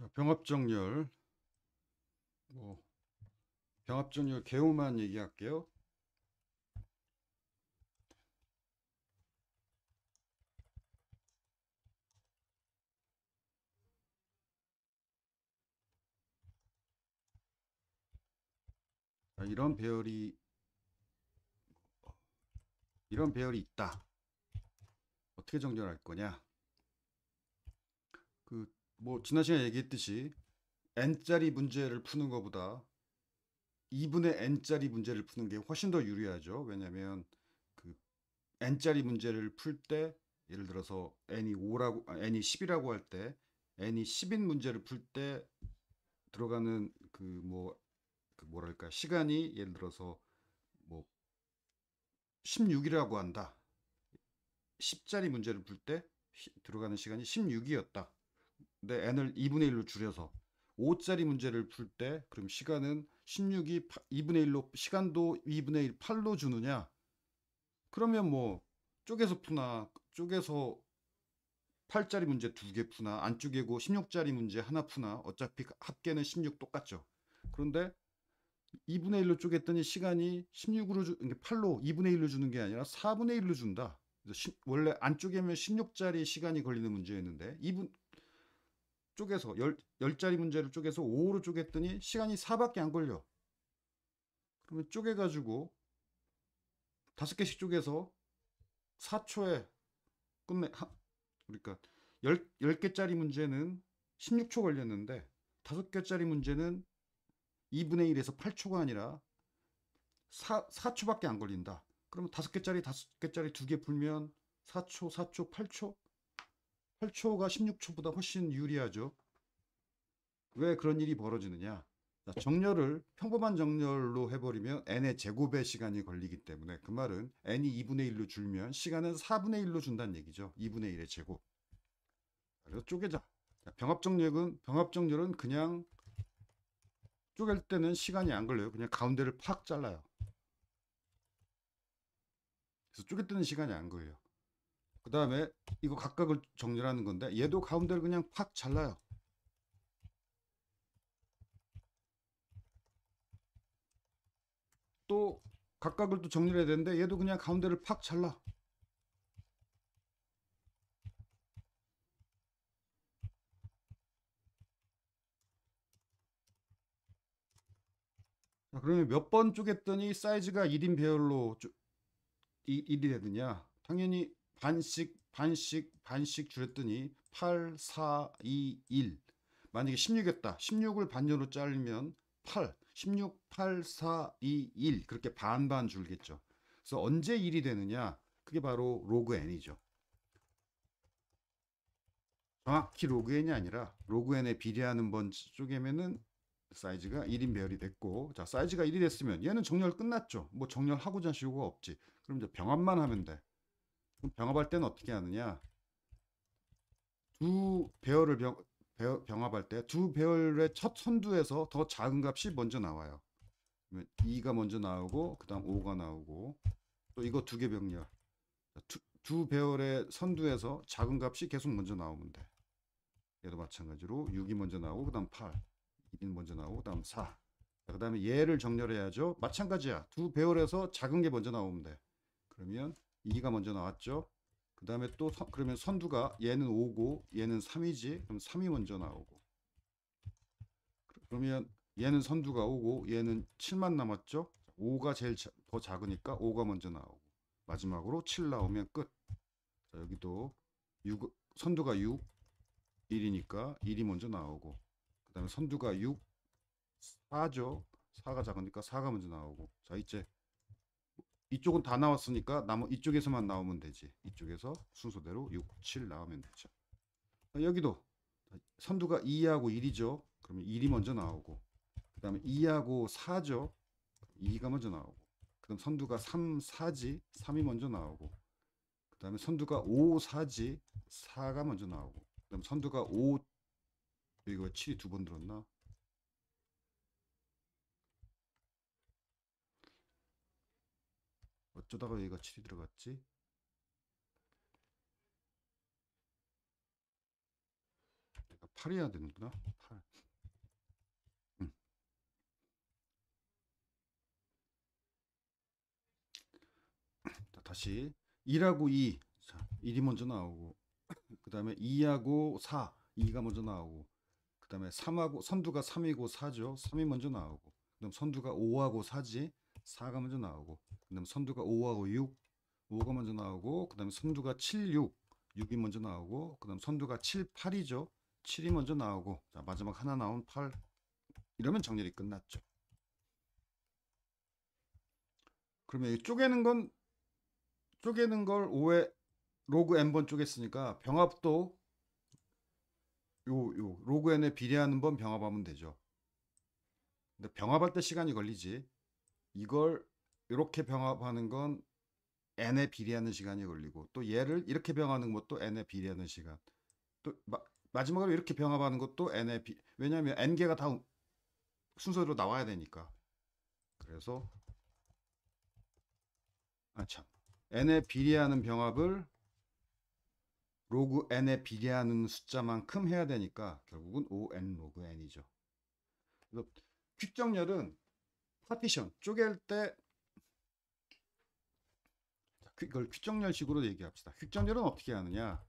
자, 병합정렬. 뭐 병합정렬 개우만 얘기할게요. 자, 이런 배열이 이런 배열이 있다. 어떻게 정렬할 거냐? 뭐 지난 시간에 얘기했듯이 n짜리 문제를 푸는 것보다 2분의 n짜리 문제를 푸는 게 훨씬 더 유리하죠. 왜냐하면 그 n짜리 문제를 풀 때 예를 들어서 n이 5라고 아, n이 10이라고 할 때 n이 10인 문제를 풀 때 들어가는 그뭐 그 뭐랄까 시간이 예를 들어서 뭐 16이라고 한다. 10짜리 문제를 풀 때 들어가는 시간이 16이었다. 내 n을 2분의 1로 줄여서 5짜리 문제를 풀 때 그럼 시간은 16이 2분의 1로 시간도 2분의 1 8로 주느냐? 그러면 뭐 쪼개서 푸나 쪼개서 8짜리 문제 두개 푸나 안 쪼개고 16짜리 문제 하나 푸나 어차피 합계는 16 똑같죠. 그런데 2분의 1로 쪼갰더니 시간이 16으로 주, 8로 2분의 1로 주는 게 아니라 4분의 1로 준다. 원래 안 쪼개면 16짜리 시간이 걸리는 문제였는데 2분 쪼개서 열, 열 자리 문제를 쪼개서 5로 쪼갰더니 시간이 4밖에 안 걸려. 그러면 쪼개가지고 다섯 개씩 쪼개서 4초에 끝내, 하, 그러니까 10, 10개짜리 문제는 16초 걸렸는데 5개짜리 문제는 2분의 1에서 8초가 아니라 4, 4초밖에 안 걸린다. 그러면 5개짜리, 5개짜리 2개 풀면 4초, 4초, 8초? 8초가 16초보다 훨씬 유리하죠. 왜 그런 일이 벌어지느냐? 정렬을 평범한 정렬로 해버리면 n의 제곱의 시간이 걸리기 때문에 그 말은 n이 2분의 1로 줄면 시간은 4분의 1로 준다는 얘기죠. 2분의 1의 제곱. 그래서 쪼개자. 병합정렬은 병합정렬은 그냥 쪼갤 때는 시간이 안 걸려요. 그냥 가운데를 팍 잘라요. 그래서 쪼갤 때는 시간이 안 걸려요. 그 다음에 이거 각각을 정렬하는 건데 얘도 가운데를 그냥 팍 잘라요. 또 각각을 또 정렬해야 되는데 얘도 그냥 가운데를 팍 잘라. 자, 그러면 몇 번 쪼갰더니 사이즈가 1인 배열로 쪼, 1이 되느냐? 당연히 반씩 반씩 반씩 줄였더니 8, 4, 2, 1 만약에 1 6이다 16을 반열로 자리면 8, 16, 8, 4, 2, 1 그렇게 반반 줄겠죠. 그래서 언제 1이 되느냐? 그게 바로 로그 n이죠. 정확히 로그 n이 아니라 로그 n에 비례하는 번쪽에면은 사이즈가 1인 배열이 됐고 자 사이즈가 1이 됐으면 얘는 정렬 끝났죠. 뭐 정렬하고자 할필요 없지. 그럼 이제 병합만 하면 돼. 그럼 병합할 때는 어떻게 하느냐? 두 배열을 병, 배열, 병합할 때 두 배열의 첫 선두에서 더 작은 값이 먼저 나와요. 그러면 2가 먼저 나오고 그다음 5가 나오고 또 이거 두 개 병렬. 두, 두 배열의 선두에서 작은 값이 계속 먼저 나오면 돼. 얘도 마찬가지로 6이 먼저 나오고 그다음 8, 1이 먼저 나오고 그다음 4. 그다음에 얘를 정렬해야죠. 마찬가지야. 두 배열에서 작은 게 먼저 나오면 돼. 그러면 2가 먼저 나왔죠. 그 다음에 또 선, 그러면 선두가 얘는 5고 얘는 3이지. 그럼 3이 먼저 나오고. 그, 그러면 얘는 선두가 5고 얘는 7만 남았죠. 5가 제일 자, 더 작으니까 5가 먼저 나오고. 마지막으로 7 나오면 끝. 자, 여기도 6, 선두가 6, 1이니까 1이 먼저 나오고. 그 다음에 선두가 6, 4죠. 4가 작으니까 4가 먼저 나오고. 자, 이제 이쪽은 다 나왔으니까 나머 이쪽에서만 나오면 되지. 이쪽에서 순서대로 6, 7 나오면 되죠. 여기도 선두가 2하고 1이죠. 그러면 1이 먼저 나오고 그 다음에 2하고 4죠. 2가 먼저 나오고 그 다음 선두가 3, 4지 3이 먼저 나오고 그 다음에 선두가 5, 4지 4가 먼저 나오고 그 다음 선두가 5 이거 7이 두 번 들었나? 어쩌다가 여기가 7이 들어갔지? 내가 8이야 되는구나. 8. 자, 다시 1하고 2. 자, 1이 먼저 나오고 그 다음에 2하고 4. 2가 먼저 나오고 그 다음에 3하고 선두가 3이고 4죠. 3이 먼저 나오고 그럼 다 선두가 5하고 4지. 4가 먼저 나오고 그다음 에 선두가 5하고 6, 5가 먼저 나오고 그다음에 선두가 7, 6, 6이 먼저 나오고 그다음 에 선두가 7, 8이죠. 7이 먼저 나오고 자, 마지막 하나 나온 8 이러면 정렬이 끝났죠. 그러면 쪼개는 건 쪼개는 걸 5에 로그 n번 쪼갰으니까 병합도 요, 요 로그 n에 비례하는 번 병합하면 되죠. 근데 병합할 때 시간이 걸리지. 이걸 이렇게 병합하는 건 n에 비례하는 시간이 걸리고 또 얘를 이렇게 병하는 것도 n에 비례하는 시간 또 마, 마지막으로 이렇게 병합하는 것도 n에 비 왜냐하면 n개가 다 순서대로 나와야 되니까 그래서 아참 n에 비례하는 병합을 로그 n에 비례하는 숫자만큼 해야 되니까 결국은 5n 로그 n이죠. 그래서 퀵정렬은 파티션 쪼갤 때 이걸 퀵정렬식으로 얘기합시다. 퀵정렬은 어떻게 하느냐?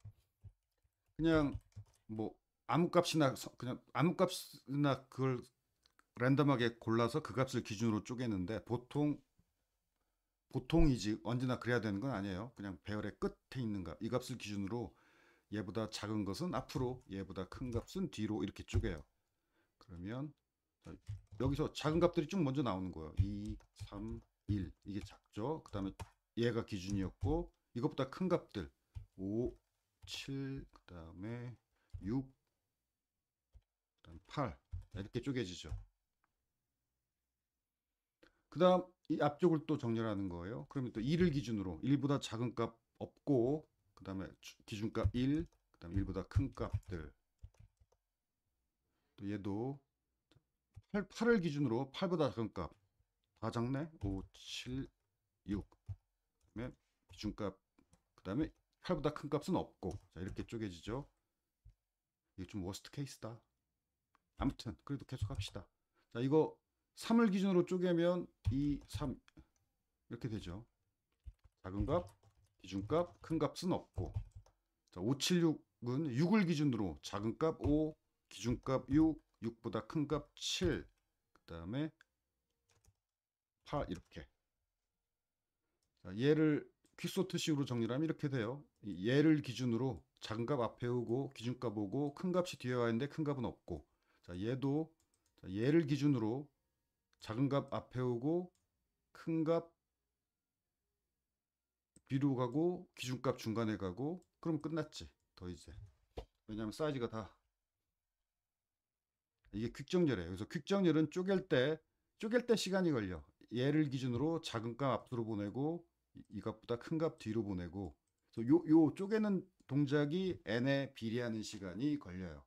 그냥 뭐 아무값이나 그냥 아무값이나 그걸 랜덤하게 골라서 그 값을 기준으로 쪼개는데 보통 보통이지 언제나 그래야 되는 건 아니에요. 그냥 배열의 끝에 있는 값, 이 값을 기준으로 얘보다 작은 것은 앞으로, 얘보다 큰 값은 뒤로 이렇게 쪼개요. 그러면 자, 여기서 작은 값들이 쭉 먼저 나오는 거예요. 2, 3, 1 이게 작죠. 그 다음에 얘가 기준이었고 이것보다 큰 값들 5, 7, 그 다음에 6, 그 다음 8 이렇게 쪼개지죠. 그 다음 이 앞쪽을 또 정렬하는 거예요. 그러면 또 1을 기준으로 1보다 작은 값 없고 그 다음에 기준값 1, 그 다음에 1보다 큰 값들 또 얘도 8, 8을 기준으로 8보다 작은 값다 작네 5, 7, 6 그다음에 기준값 그 다음에 8보다 큰 값은 없고 자 이렇게 쪼개지죠 이게 좀 워스트 케이스다 아무튼 그래도 계속 합시다 자 이거 3을 기준으로 쪼개면 2, 3 이렇게 되죠 작은 값, 기준값, 큰 값은 없고 자 5, 7, 6은 6을 기준으로 작은 값 5, 기준값 6, 6보다 큰 값 7, 그 다음에 8 이렇게. 자, 얘를 퀵소트식으로 정리를 하면 이렇게 돼요. 얘를 기준으로 작은 값 앞에 오고 기준값 오고 큰 값이 뒤에 와 있는데 큰 값은 없고 자, 얘도 자, 얘를 기준으로 작은 값 앞에 오고 큰 값 뒤로 가고 기준값 중간에 가고 그럼 끝났지 더 이제 왜냐하면 사이즈가 다 이게 퀵정렬이에요. 그래서 퀵정렬은 쪼갤 때 쪼갤 때 시간이 걸려. 얘를 기준으로 작은 값 앞으로 보내고 이 값보다 큰 값 뒤로 보내고 그래서 요, 요 쪼개는 동작이 n에 비례하는 시간이 걸려요.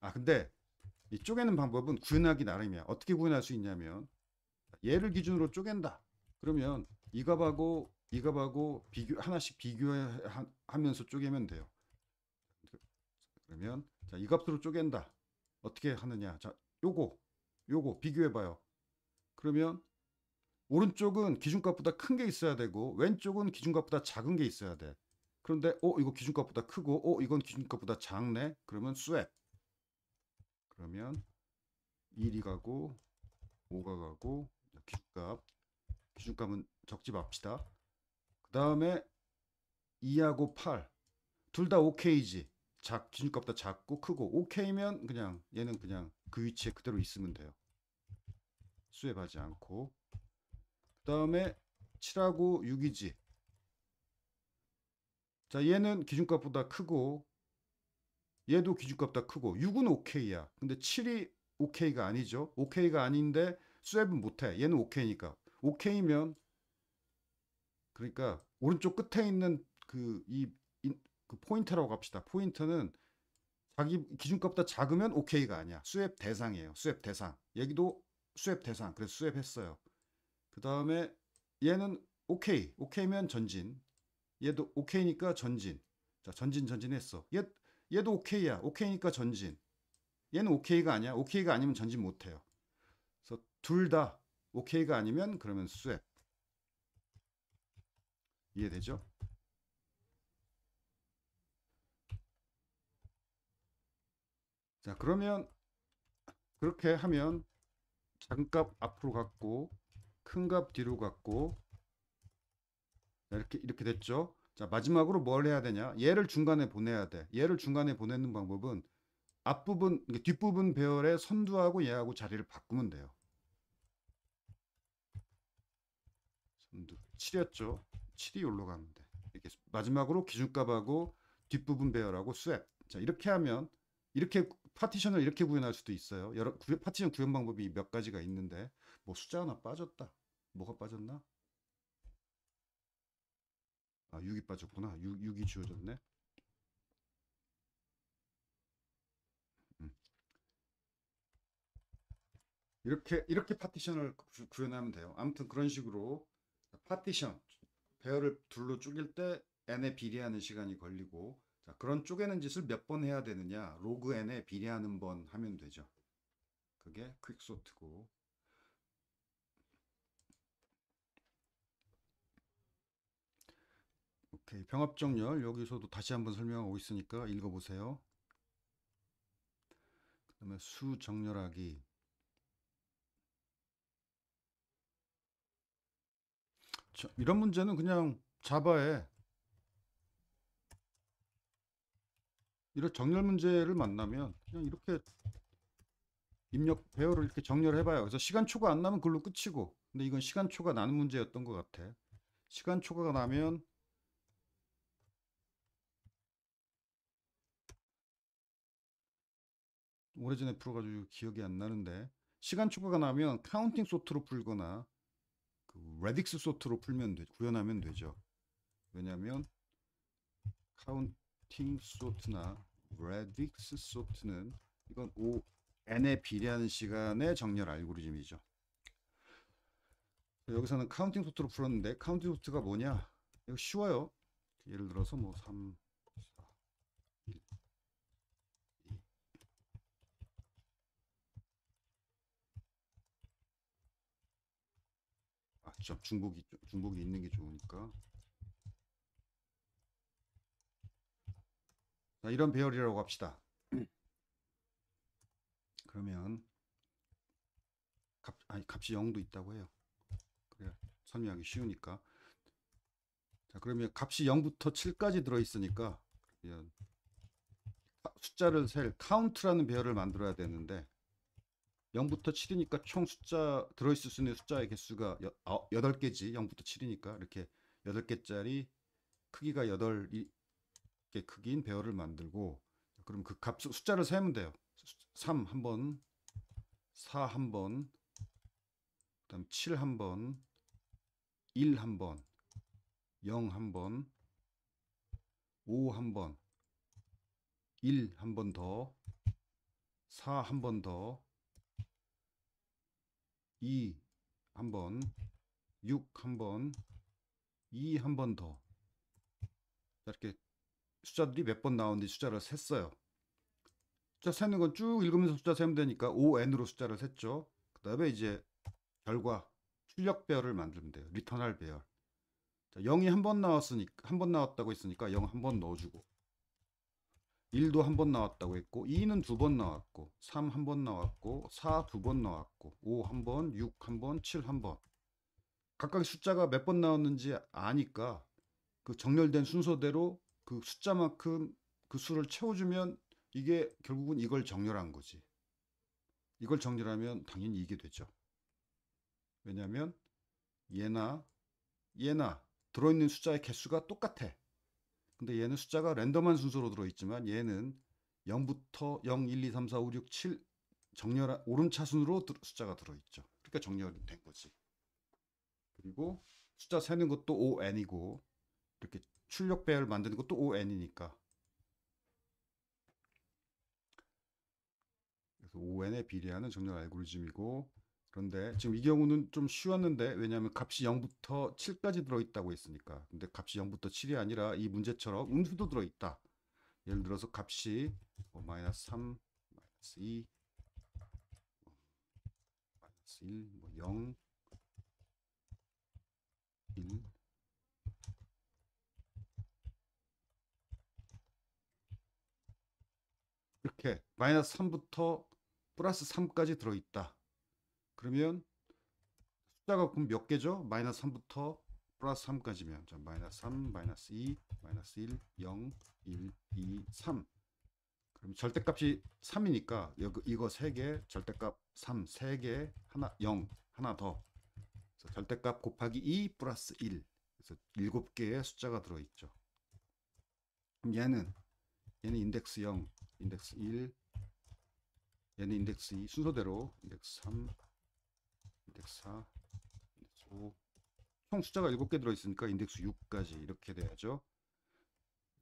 아 근데 이 쪼개는 방법은 구현하기 나름이야. 어떻게 구현할 수 있냐면 얘를 기준으로 쪼갠다. 그러면 이 값하고 이 값하고 비교 하나씩 비교하면서 쪼개면 돼요. 그러면 자, 이 값으로 쪼갠다. 어떻게 하느냐. 자, 요거, 요거 비교해봐요. 그러면 오른쪽은 기준값보다 큰 게 있어야 되고 왼쪽은 기준값보다 작은 게 있어야 돼. 그런데 어 이거 기준값보다 크고 어 이건 기준값보다 작네. 그러면 스웩. 그러면 1이 가고 5가 가고 기준값 기준값은 적지 맙시다. 그 다음에 2하고 8둘다 OK지. 작, 기준값보다 작고 크고 오 k 면 그냥 얘는 그냥 그 위치에 그대로 있으면 돼요. 수입하지 않고 그 다음에 7하고 6이지 자 얘는 기준값보다 크고 얘도 기준값보다 크고 6은 오 k 야 근데 7이 오 k 가 아니죠 오 k 가 아닌데 수앱은 못해 얘는 오 k 니까오 k 면 그러니까 오른쪽 끝에 있는 그이 그 포인트라고 합시다. 포인트는 자기 기준값보다 작으면 오케이가 아니야. 수앱 대상이에요. 수앱 대상. 얘기도 수앱 대상. 그래서 수앱했어요. 그 다음에 얘는 오케이. 오케이면 전진. 얘도 오케이니까 전진. 자, 전진 전진했어. 얘 얘도 오케이야. 오케이니까 전진. 얘는 오케이가 아니야. 오케이가 아니면 전진 못 해요. 그래서 둘 다 오케이가 아니면 그러면 수앱. 이해되죠? 자 그러면 그렇게 하면 작은 값 앞으로 갔고 큰 값 뒤로 갔고 이렇게 이렇게 됐죠. 자 마지막으로 뭘 해야 되냐? 얘를 중간에 보내야 돼. 얘를 중간에 보내는 방법은 앞부분 뒷부분 배열에 선두하고 얘하고 자리를 바꾸면 돼요. 선두 7이었죠. 7이 올로 가면 돼. 이렇게 마지막으로 기준값하고 뒷부분 배열하고 스웩. 자 이렇게 하면 이렇게 파티션을 이렇게 구현할 수도 있어요. 여러 구현, 파티션 구현 방법이 몇 가지가 있는데 뭐 숫자 하나 빠졌다. 뭐가 빠졌나? 아, 6이 빠졌구나. 6, 6이 지워졌네. 음. 이렇게 이렇게 파티션을 구현하면 돼요. 아무튼 그런 식으로 파티션 배열을 둘로 쪼갤 때 n에 비례하는 시간이 걸리고 자, 그런 쪼개는 짓을 몇 번 해야 되느냐? 로그 n에 비례하는 번 하면 되죠. 그게 퀵소트고 오케이, 병합정렬 여기서도 다시 한번 설명하고 있으니까 읽어보세요. 그 다음에 수정렬하기 이런 문제는 그냥 자바에 이런 정렬 문제를 만나면 그냥 이렇게 입력 배열을 이렇게 정렬해봐요. 그래서 시간 초과 안 나면 글로 끝이고 근데 이건 시간 초과 나는 문제였던 것 같아. 시간 초과가 나면 오래전에 풀어가지고 기억이 안 나는데 시간 초과가 나면 카운팅 소트로 풀거나 그 레딕스 소트로 풀면 되, 구현하면 되죠. 왜냐하면 카운 트팀 소트나 레딕스 소트는 이건 O n에 비례하는 시간의 정렬 알고리즘이죠. 여기서는 카운팅 소트로 풀었는데 카운팅 소트가 뭐냐? 이거 쉬워요. 예를 들어서 뭐 3, 4, 1, 2. 아, 참 중복이 중복이 있는 게 좋으니까. 자, 이런 배열이라고 합시다. 그러면 값, 아니, 값이 0도 있다고 해요. 그래 설명하기 쉬우니까. 자, 그러면 값이 0부터 7까지 들어있으니까 아, 숫자를 셀 카운트라는 배열을 만들어야 되는데 0부터 7이니까 총 숫자 들어있을 수 있는 숫자의 개수가 8개지 아, 0부터 7이니까 이렇게 8개짜리 크기가 8이 크기인 배열을 만들고 그럼 그 값, 숫자를 세면 돼요. 3 한번, 4 한번, 그 다음 7 한번, 1 한번, 0 한번, 5 한번, 1 한번 더, 4 한번 더, 2 한번, 6 한번, 2 한번 더. 이렇게 숫자들이 몇 번 나오는지 숫자를 셌어요. 숫자 세는 건 쭉 읽으면서 숫자 세면 되니까 5n으로 숫자를 셌죠. 그 다음에 이제 결과 출력 배열을 만들면 돼요. 리턴할 배열. 자, 0이 한 번 나왔으니까 한 번 나왔다고 했으니까 0한번 넣어주고 1도 한 번 나왔다고 했고 2는 두 번 나왔고 3 한 번 나왔고 4 두 번 나왔고 5 한 번, 6 한 번, 7 한 번. 각각 숫자가 몇 번 나왔는지 아니까 그 정렬된 순서대로 그 숫자만큼 그 수를 채워주면 이게 결국은 이걸 정렬한 거지. 이걸 정렬하면 당연히 이게 되죠. 왜냐하면 얘나 얘나 들어있는 숫자의 개수가 똑같아. 근데 얘는 숫자가 랜덤한 순서로 들어있지만 얘는 0부터 0, 1, 2, 3, 4, 5, 6, 7 정렬 한 오름차순으로 숫자가 들어있죠. 그러니까 정렬이 된 거지. 그리고 숫자 세는 것도 5n이고 이렇게 출력 배열 만드는 것도 ON이니까. 그래서 ON에 비례하는 정렬 알고리즘이고 그런데 지금 이 경우는 좀 쉬웠는데 왜냐하면 값이 0부터 7까지 들어있다고 했으니까 근데 값이 0부터 7이 아니라 이 문제처럼 음수도 들어있다. 예를 들어서 값이 뭐 마이너스 3, 마이너스 2, 마이너스 1, 뭐 0, 1, 이렇게 마이너스 3부터 플러스 3까지 들어있다. 그러면 숫자가 그럼 몇 개죠? 마이너스 3부터 플러스 3까지면 자, 마이너스 3, 마이너스 2, 마이너스 1, 0, 1, 2, 3 그럼 절대값이 3이니까 이거 3개, 절대값 3, 3개, 하나 0, 하나 더 그래서 절대값 곱하기 2 플러스 1 그래서 7개의 숫자가 들어있죠 그럼 얘는 얘는 인덱스 0, 인덱스 1, 얘는 인덱스 2 순서대로 인덱스 3, 인덱스 4, 인덱스 5. 총 숫자가 7개 들어있으니까 인덱스 6까지 이렇게 돼야죠.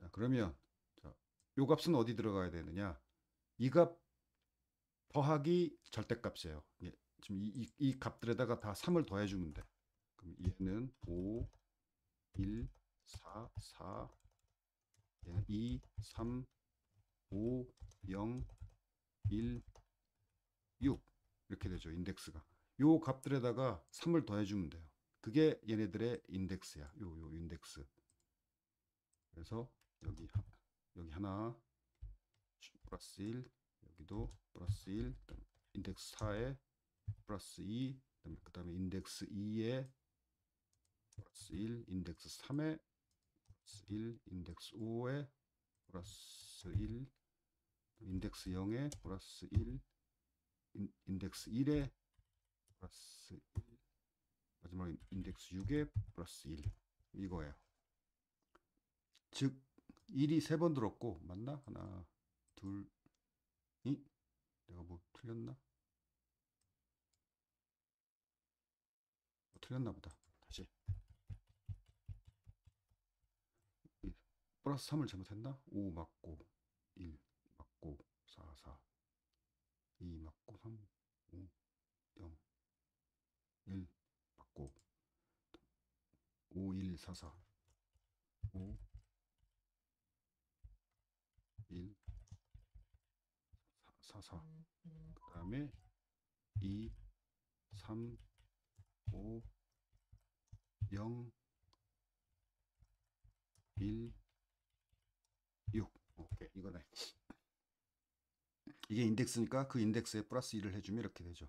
자, 그러면 자, 요 값은 어디 들어가야 되느냐? 이 값 더하기 절대값이에요. 예, 지금 이, 이, 이 값들에다가 다 3을 더해주면 돼. 그럼 얘는 5, 1, 4, 4, 얘는 2, 3, 5, 0, 1, 6 이렇게 되죠. 인덱스가. 요 값들에다가 3을 더해주면 돼요. 그게 얘네들의 인덱스야. 요, 요 인덱스. 그래서 여기, 여기 하나, 플러스 1, 여기도 플러스 1, 인덱스 4에 플러스 2, 그 다음에 인덱스 2에 플러스 1, 인덱스 3에 플러스 1 인덱스 5에 플러스 1 인덱스 0에 플러스 1 인, 덱스 1에 플러스 1 마지막 인덱스 6에 플러스 1 이거예요. 즉 1이 3번 들었고 맞나? 하나 둘 이? 내가 뭐 틀렸나? 뭐 틀렸나 보다. 플러스 3을 잘못했나? 5 맞고 1 맞고 4 4 2 맞고 3 5 0 1 맞고 5 1 4 4 5 1 4 4 그다음에 2 3 5 0 1 이거네. 이게 인덱스니까 그 인덱스에 플러스 1을 해주면 이렇게 되죠.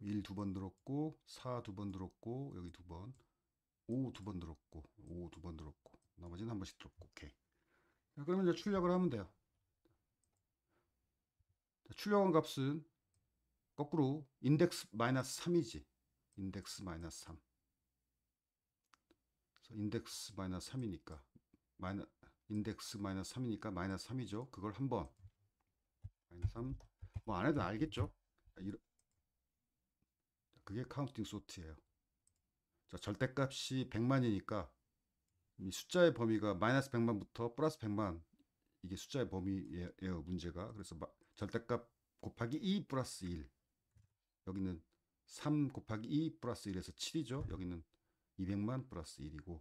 1두번 들었고 4 두번 들었고 여기 두 번, 5 두번 들었고 5 두번 들었고 나머지는 한 번씩 들었고 오케이. 자, 그러면 이제 출력을 하면 돼요. 자, 출력한 값은 거꾸로 인덱스 마이너스 3이지. 인덱스 마이너스 3. 인덱스 마이너스 3이니까 마이너 스 인덱스 마이너스 3이니까 마이너스 3이죠. 그걸 한 번 마이너스 3 뭐 안 해도 알겠죠. 아, 그게 카운팅 소트예요. 자, 절대값이 100만이니까 이 숫자의 범위가 마이너스 100만부터 플러스 100만 이게 숫자의 범위예요. 문제가. 그래서 절대값 곱하기 2 플러스 1 여기는 3 곱하기 2 플러스 1에서 7이죠. 여기는 200만 플러스 1이고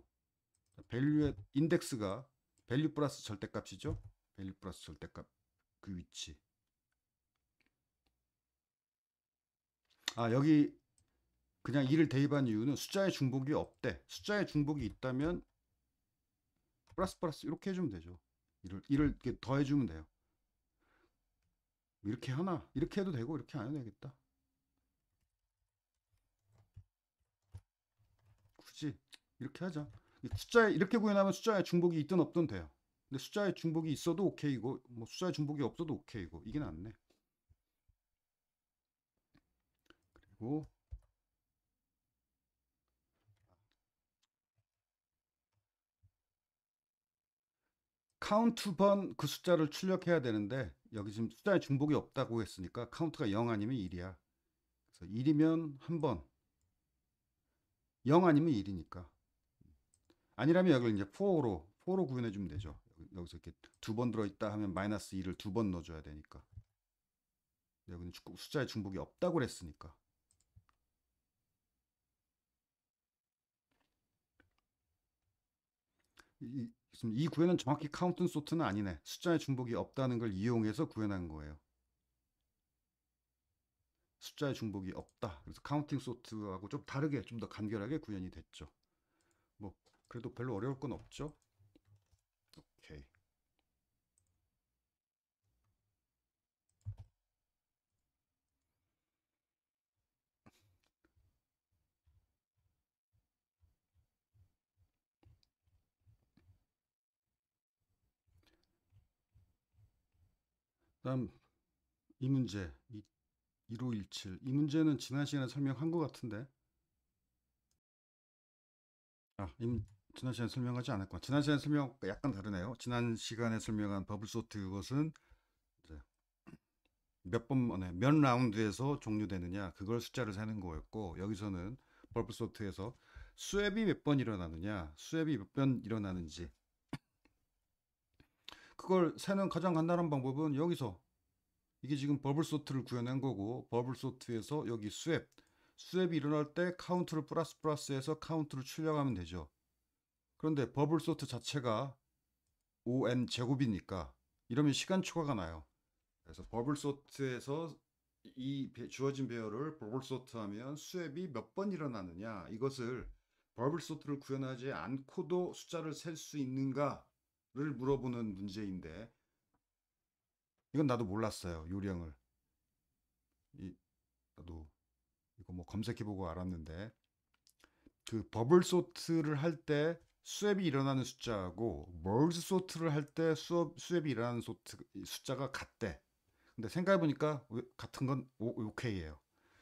밸류의 인덱스가 밸류 플러스 절대값이죠. 밸류 플러스 절대값 그 위치. 아 여기 그냥 이를 대입한 이유는 숫자의 중복이 없대. 숫자의 중복이 있다면 플러스 플러스 이렇게 해주면 되죠. 이를 이를 이렇게 더해주면 돼요. 이렇게 하나 이렇게 해도 되고 이렇게 안 해도 되겠다. 굳이 이렇게 하자. 숫자에 이렇게 구현하면 숫자에 중복이 있든 없든 돼요. 근데 숫자에 중복이 있어도 오케이고 뭐 숫자에 중복이 없어도 오케이고 이게 낫네. 그리고 카운트 번 그 숫자를 출력해야 되는데 여기 지금 숫자에 중복이 없다고 했으니까 카운트가 0 아니면 1이야. 그래서 1이면 한 번, 0 아니면 1이니까 아니라면 여기를 이제 4로 4로 구현해 주면 되죠. 여기서 이렇게 두 번 들어 있다 하면 마이너스 2를 두 번 넣어 줘야 되니까. 여기는 숫자의 중복이 없다고 그랬으니까. 이, 이 구현은 정확히 카운튼 소트는 아니네. 숫자의 중복이 없다는 걸 이용해서 구현한 거예요. 숫자의 중복이 없다. 그래서 카운팅 소트하고 좀 다르게 좀 더 간결하게 구현이 됐죠. 그래도 별로 어려울 건 없죠? 오케이. 다음 이 문제 1517. 이 문제는 지난 시간에 설명한 것 같은데. 아, 이, 지난 시간에 설명하지 않았고 지난 시간에 설명 약간 다르네요. 지난 시간에 설명한 버블 소트 그것은 몇 번, 만에 어, 네, 몇 라운드에서 종료되느냐 그걸 숫자를 세는 거였고 여기서는 버블 소트에서 수앱이 몇 번 일어나느냐 수앱이 몇 번 일어나는지 그걸 세는 가장 간단한 방법은 여기서 이게 지금 버블 소트를 구현한 거고 버블 소트에서 여기 수앱 수앱이 일어날 때 카운트를 플러스 플러스해서 카운트를 출력하면 되죠. 그런데 버블 소트 자체가 on 제곱이니까 이러면 시간 추가가 나요. 그래서 버블 소트에서 이 주어진 배열을 버블 소트하면 수앱이 몇 번 일어나느냐 이것을 버블 소트를 구현하지 않고도 숫자를 셀 수 있는가를 물어보는 문제인데 이건 나도 몰랐어요 요령을 이 나도 이거 뭐 검색해보고 알았는데 그 버블 소트를 할때 수앱이 일어나는 숫자하고 멀즈 소트를 할 때 수앱이 업수 일어나는 소트, 숫자가 같대. 근데 생각해보니까 같은 건 오, 오케이예요.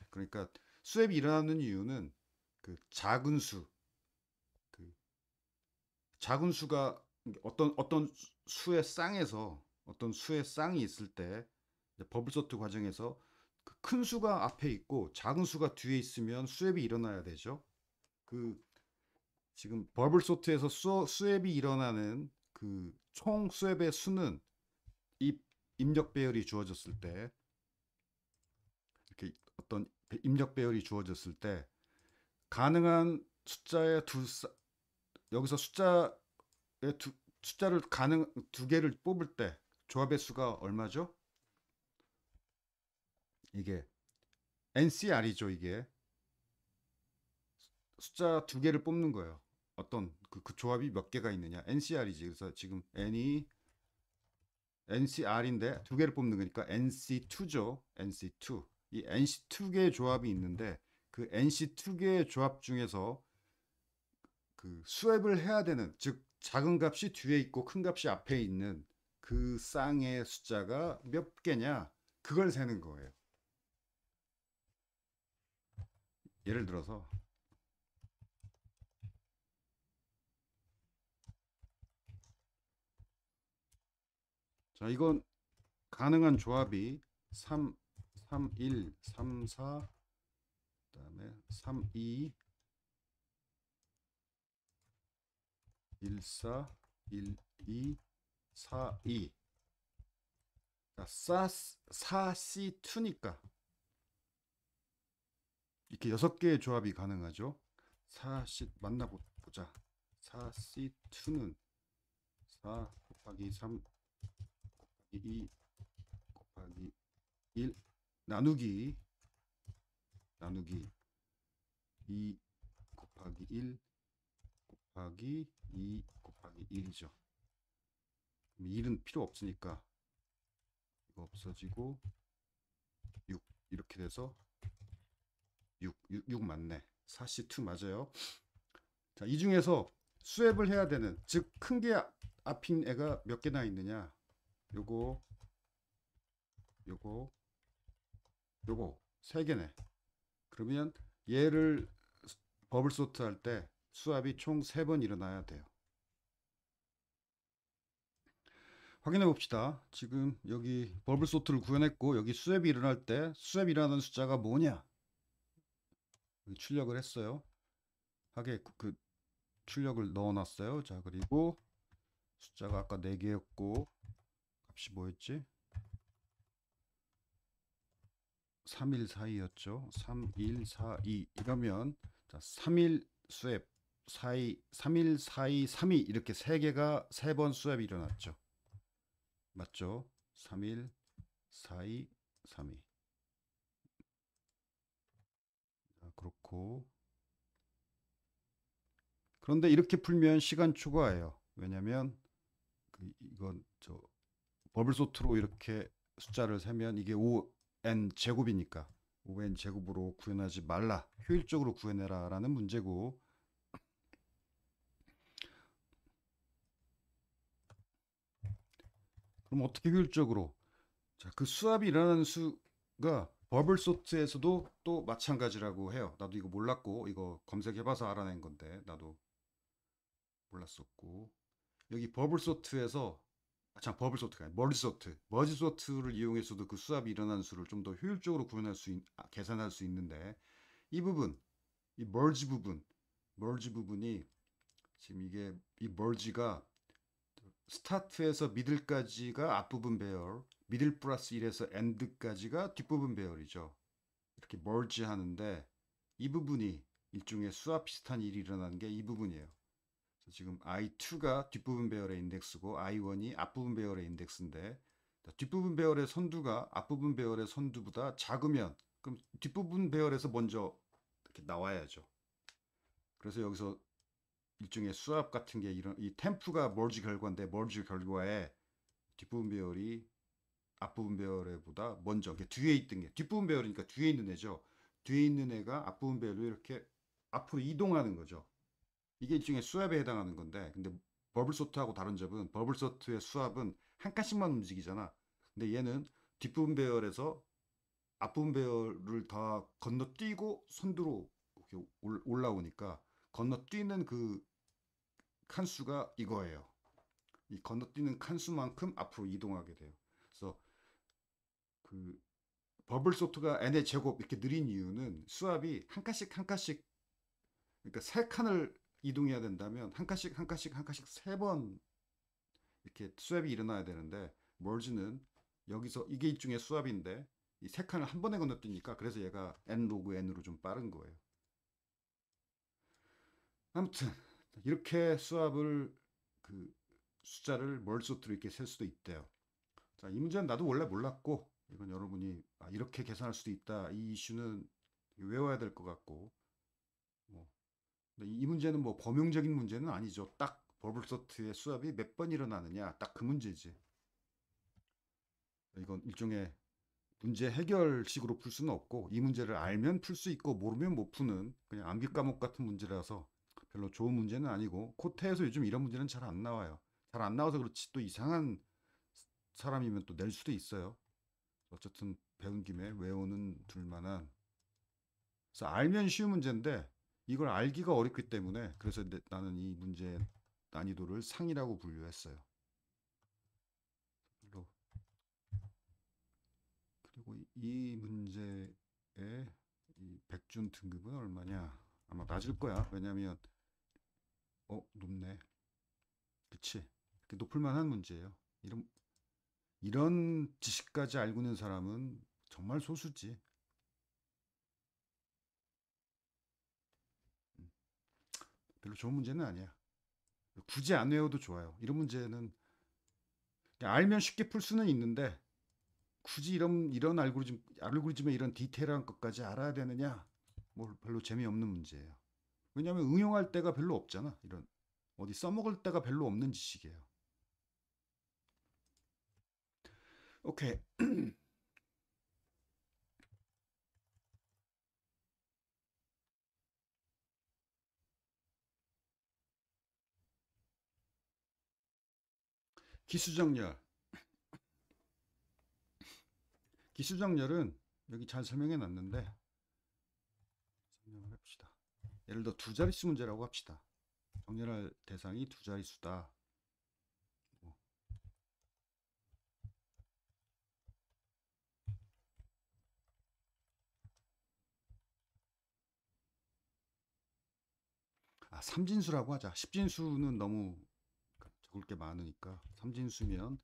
그러니까 수앱이 일어나는 이유는 그 작은 수, 그 작은 수가 어떤 어떤 수의 쌍에서 어떤 수의 쌍이 있을 때 버블 소트 과정에서 그 큰 수가 앞에 있고 작은 수가 뒤에 있으면 수앱이 일어나야 되죠. 그 지금 버블 소트에서 수, 수이 일어나는 그 총 수앱의 수는 이 입력 배열이 주어졌을 때 이렇게 어떤 입력 배열이 주어졌을 때 가능한 숫자의 두 여기서 숫자의 두 숫자를 가능 두 개를 뽑을 때 조합의 수가 얼마죠? 이게 ncr이죠 이게 숫자 두 개를 뽑는 거예요. 어떤 그, 그 조합이 몇 개가 있느냐. NCR이지. 그래서 지금 N이 NCR인데 두 개를 뽑는 거니까 NC2죠. NC2. 이 NC2 개의 조합이 있는데 그 NC2 개의 조합 중에서 그 수앱을 해야 되는 즉 작은 값이 뒤에 있고 큰 값이 앞에 있는 그 쌍의 숫자가 몇 개냐 그걸 세는 거예요. 예를 들어서 자, 이건 가능한 조합이 3, 3, 1, 3, 4, 그 다음에 3, 2, 1, 4, 1, 2, 4, 2. 그 4, 4C2니까 이렇게 여섯 개의 조합이 가능하죠. 4C 만나보자. 4C2는 4 곱하기 3 2 곱하기 1 나누기 나누기 2 곱하기 1 곱하기 2 곱하기 1이죠. 그럼 1은 필요 없으니까 이거 없어지고 6 이렇게 돼서 6, 6, 6 맞네. 4C2 맞아요. 자, 이 중에서 수앱을 해야 되는 즉 큰 게 앞인 애가 몇 개나 있느냐 요거 요거 요거 세 개네. 그러면 얘를 버블 소트 할 때 수압이 총 세 번 일어나야 돼요. 확인해 봅시다. 지금 여기 버블 소트를 구현했고 여기 수압이 일어날 때 수압이라는 숫자가 뭐냐? 출력을 했어요. 하게 그, 그 출력을 넣어 놨어요. 자, 그리고 숫자가 아까 4개였고 값이 뭐였지? 3142였죠. 3142 이러면 자, 31 수앱 42 31 42 32 이렇게 세 개가 세번 수앱이 일어났죠. 맞죠? 31 42 32 자, 그렇고 그런데 이렇게 풀면 시간 초과예요. 왜냐면 그 이건 저 버블소트로 이렇게 숫자를 세면 이게 5n 제곱이니까 5n 제곱으로 구현하지 말라. 효율적으로 구현해라 라는 문제고 그럼 어떻게 효율적으로 자, 그 수압이 일어나는 수가 버블소트에서도 또 마찬가지라고 해요. 나도 이거 몰랐고 이거 검색해봐서 알아낸 건데 나도 몰랐었고 여기 버블소트에서 자, 아, 버블 소트가 머지 소트. 머지 소트를 이용해서도 그 수압이 일어나는 수를 좀 더 효율적으로 구현할 수 있, 아, 계산할 수 있는데 이 부분, 이 머지 부분, 머지 부분이 지금 이게 이 머지가 스타트에서 미들까지가 앞부분 배열, 미들 플러스 1에서 엔드까지가 뒷부분 배열이죠. 이렇게 멀지 하는데 이 부분이 일종의 수압 비슷한 일이 일어나는 게 이 부분이에요. 지금 I2가 뒷부분 배열의 인덱스고 I1이 앞부분 배열의 인덱스인데 뒷부분 배열의 선두가 앞부분 배열의 선두보다 작으면 그럼 뒷부분 배열에서 먼저 이렇게 나와야죠. 그래서 여기서 일종의 수압 같은 게 이런 이 템프가 멀지 결과인데 멀지 결과에 뒷부분 배열이 앞부분 배열에보다 먼저 그러니 뒤에 있던 게 뒷부분 배열이니까 뒤에 있는 애죠. 뒤에 있는 애가 앞부분 배열로 이렇게 앞으로 이동하는 거죠. 이게 일종의 수압에 해당하는 건데 근데 버블소트하고 다른 점은 버블소트의 수압은 한 칸씩만 움직이잖아. 근데 얘는 뒷부분 배열에서 앞부분 배열을 다 건너뛰고 손두로 이렇게 올라오니까 건너뛰는 그 칸수가 이거예요. 이 건너뛰는 칸수만큼 앞으로 이동하게 돼요. 그래서 그 버블소트가 n의 제곱 이렇게 느린 이유는 수압이 한 칸씩 한 칸씩 그러니까 세 칸을 이동해야 된다면 한 칸씩 한 칸씩 한 칸씩 세 번 이렇게 수압이 일어나야 되는데 멀지는 여기서 이게 일종의 수압인데 이 세 칸을 한 번에 건너뛰니까 그래서 얘가 n 로그 n으로 좀 빠른 거예요. 아무튼 이렇게 수압을 그 숫자를 멀소트로 이렇게 셀 수도 있대요. 자, 이 문제는 나도 원래 몰랐고 이건 여러분이 아, 이렇게 계산할 수도 있다. 이 이슈는 외워야 될 것 같고 네, 이 문제는 뭐 범용적인 문제는 아니죠. 딱 버블서트의 수압이 몇 번 일어나느냐 딱 그 문제지. 이건 일종의 문제 해결식으로 풀 수는 없고 이 문제를 알면 풀 수 있고 모르면 못 푸는 그냥 암기 과목 같은 문제라서 별로 좋은 문제는 아니고 코트에서 요즘 이런 문제는 잘 안 나와요. 잘 안 나와서 그렇지 또 이상한 사람이면 또 낼 수도 있어요. 어쨌든 배운 김에 외우는 둘만한 그래서 알면 쉬운 문제인데 이걸 알기가 어렵기 때문에 그래서 나는 이 문제 난이도를 상이라고 분류했어요. 그리고 이 문제의 이 백준 등급은 얼마냐? 아마 낮을 거야. 왜냐하면 어 높네. 그치? 이게 높을 만한 문제예요. 이런 이런 지식까지 알고 있는 사람은 정말 소수지. 별로 좋은 문제는 아니야. 굳이 안 외워도 좋아요. 이런 문제는 알면 쉽게 풀 수는 있는데 굳이 이런 이런 알고리즘 알고리즘의 이런 디테일한 것까지 알아야 되느냐? 뭐 별로 재미없는 문제예요. 왜냐하면 응용할 때가 별로 없잖아. 이런 어디 써먹을 때가 별로 없는 지식이에요. 오케이. 기수정렬. 기수정렬은 여기 잘 설명해 놨는데 설명을 해봅시다. 예를 들어 두 자릿수 문제라고 합시다. 정렬할 대상이 두 자릿수다. 뭐. 아, 3진수라고 하자. 10진수는 너무 죽을 게 많으니까 삼진 수면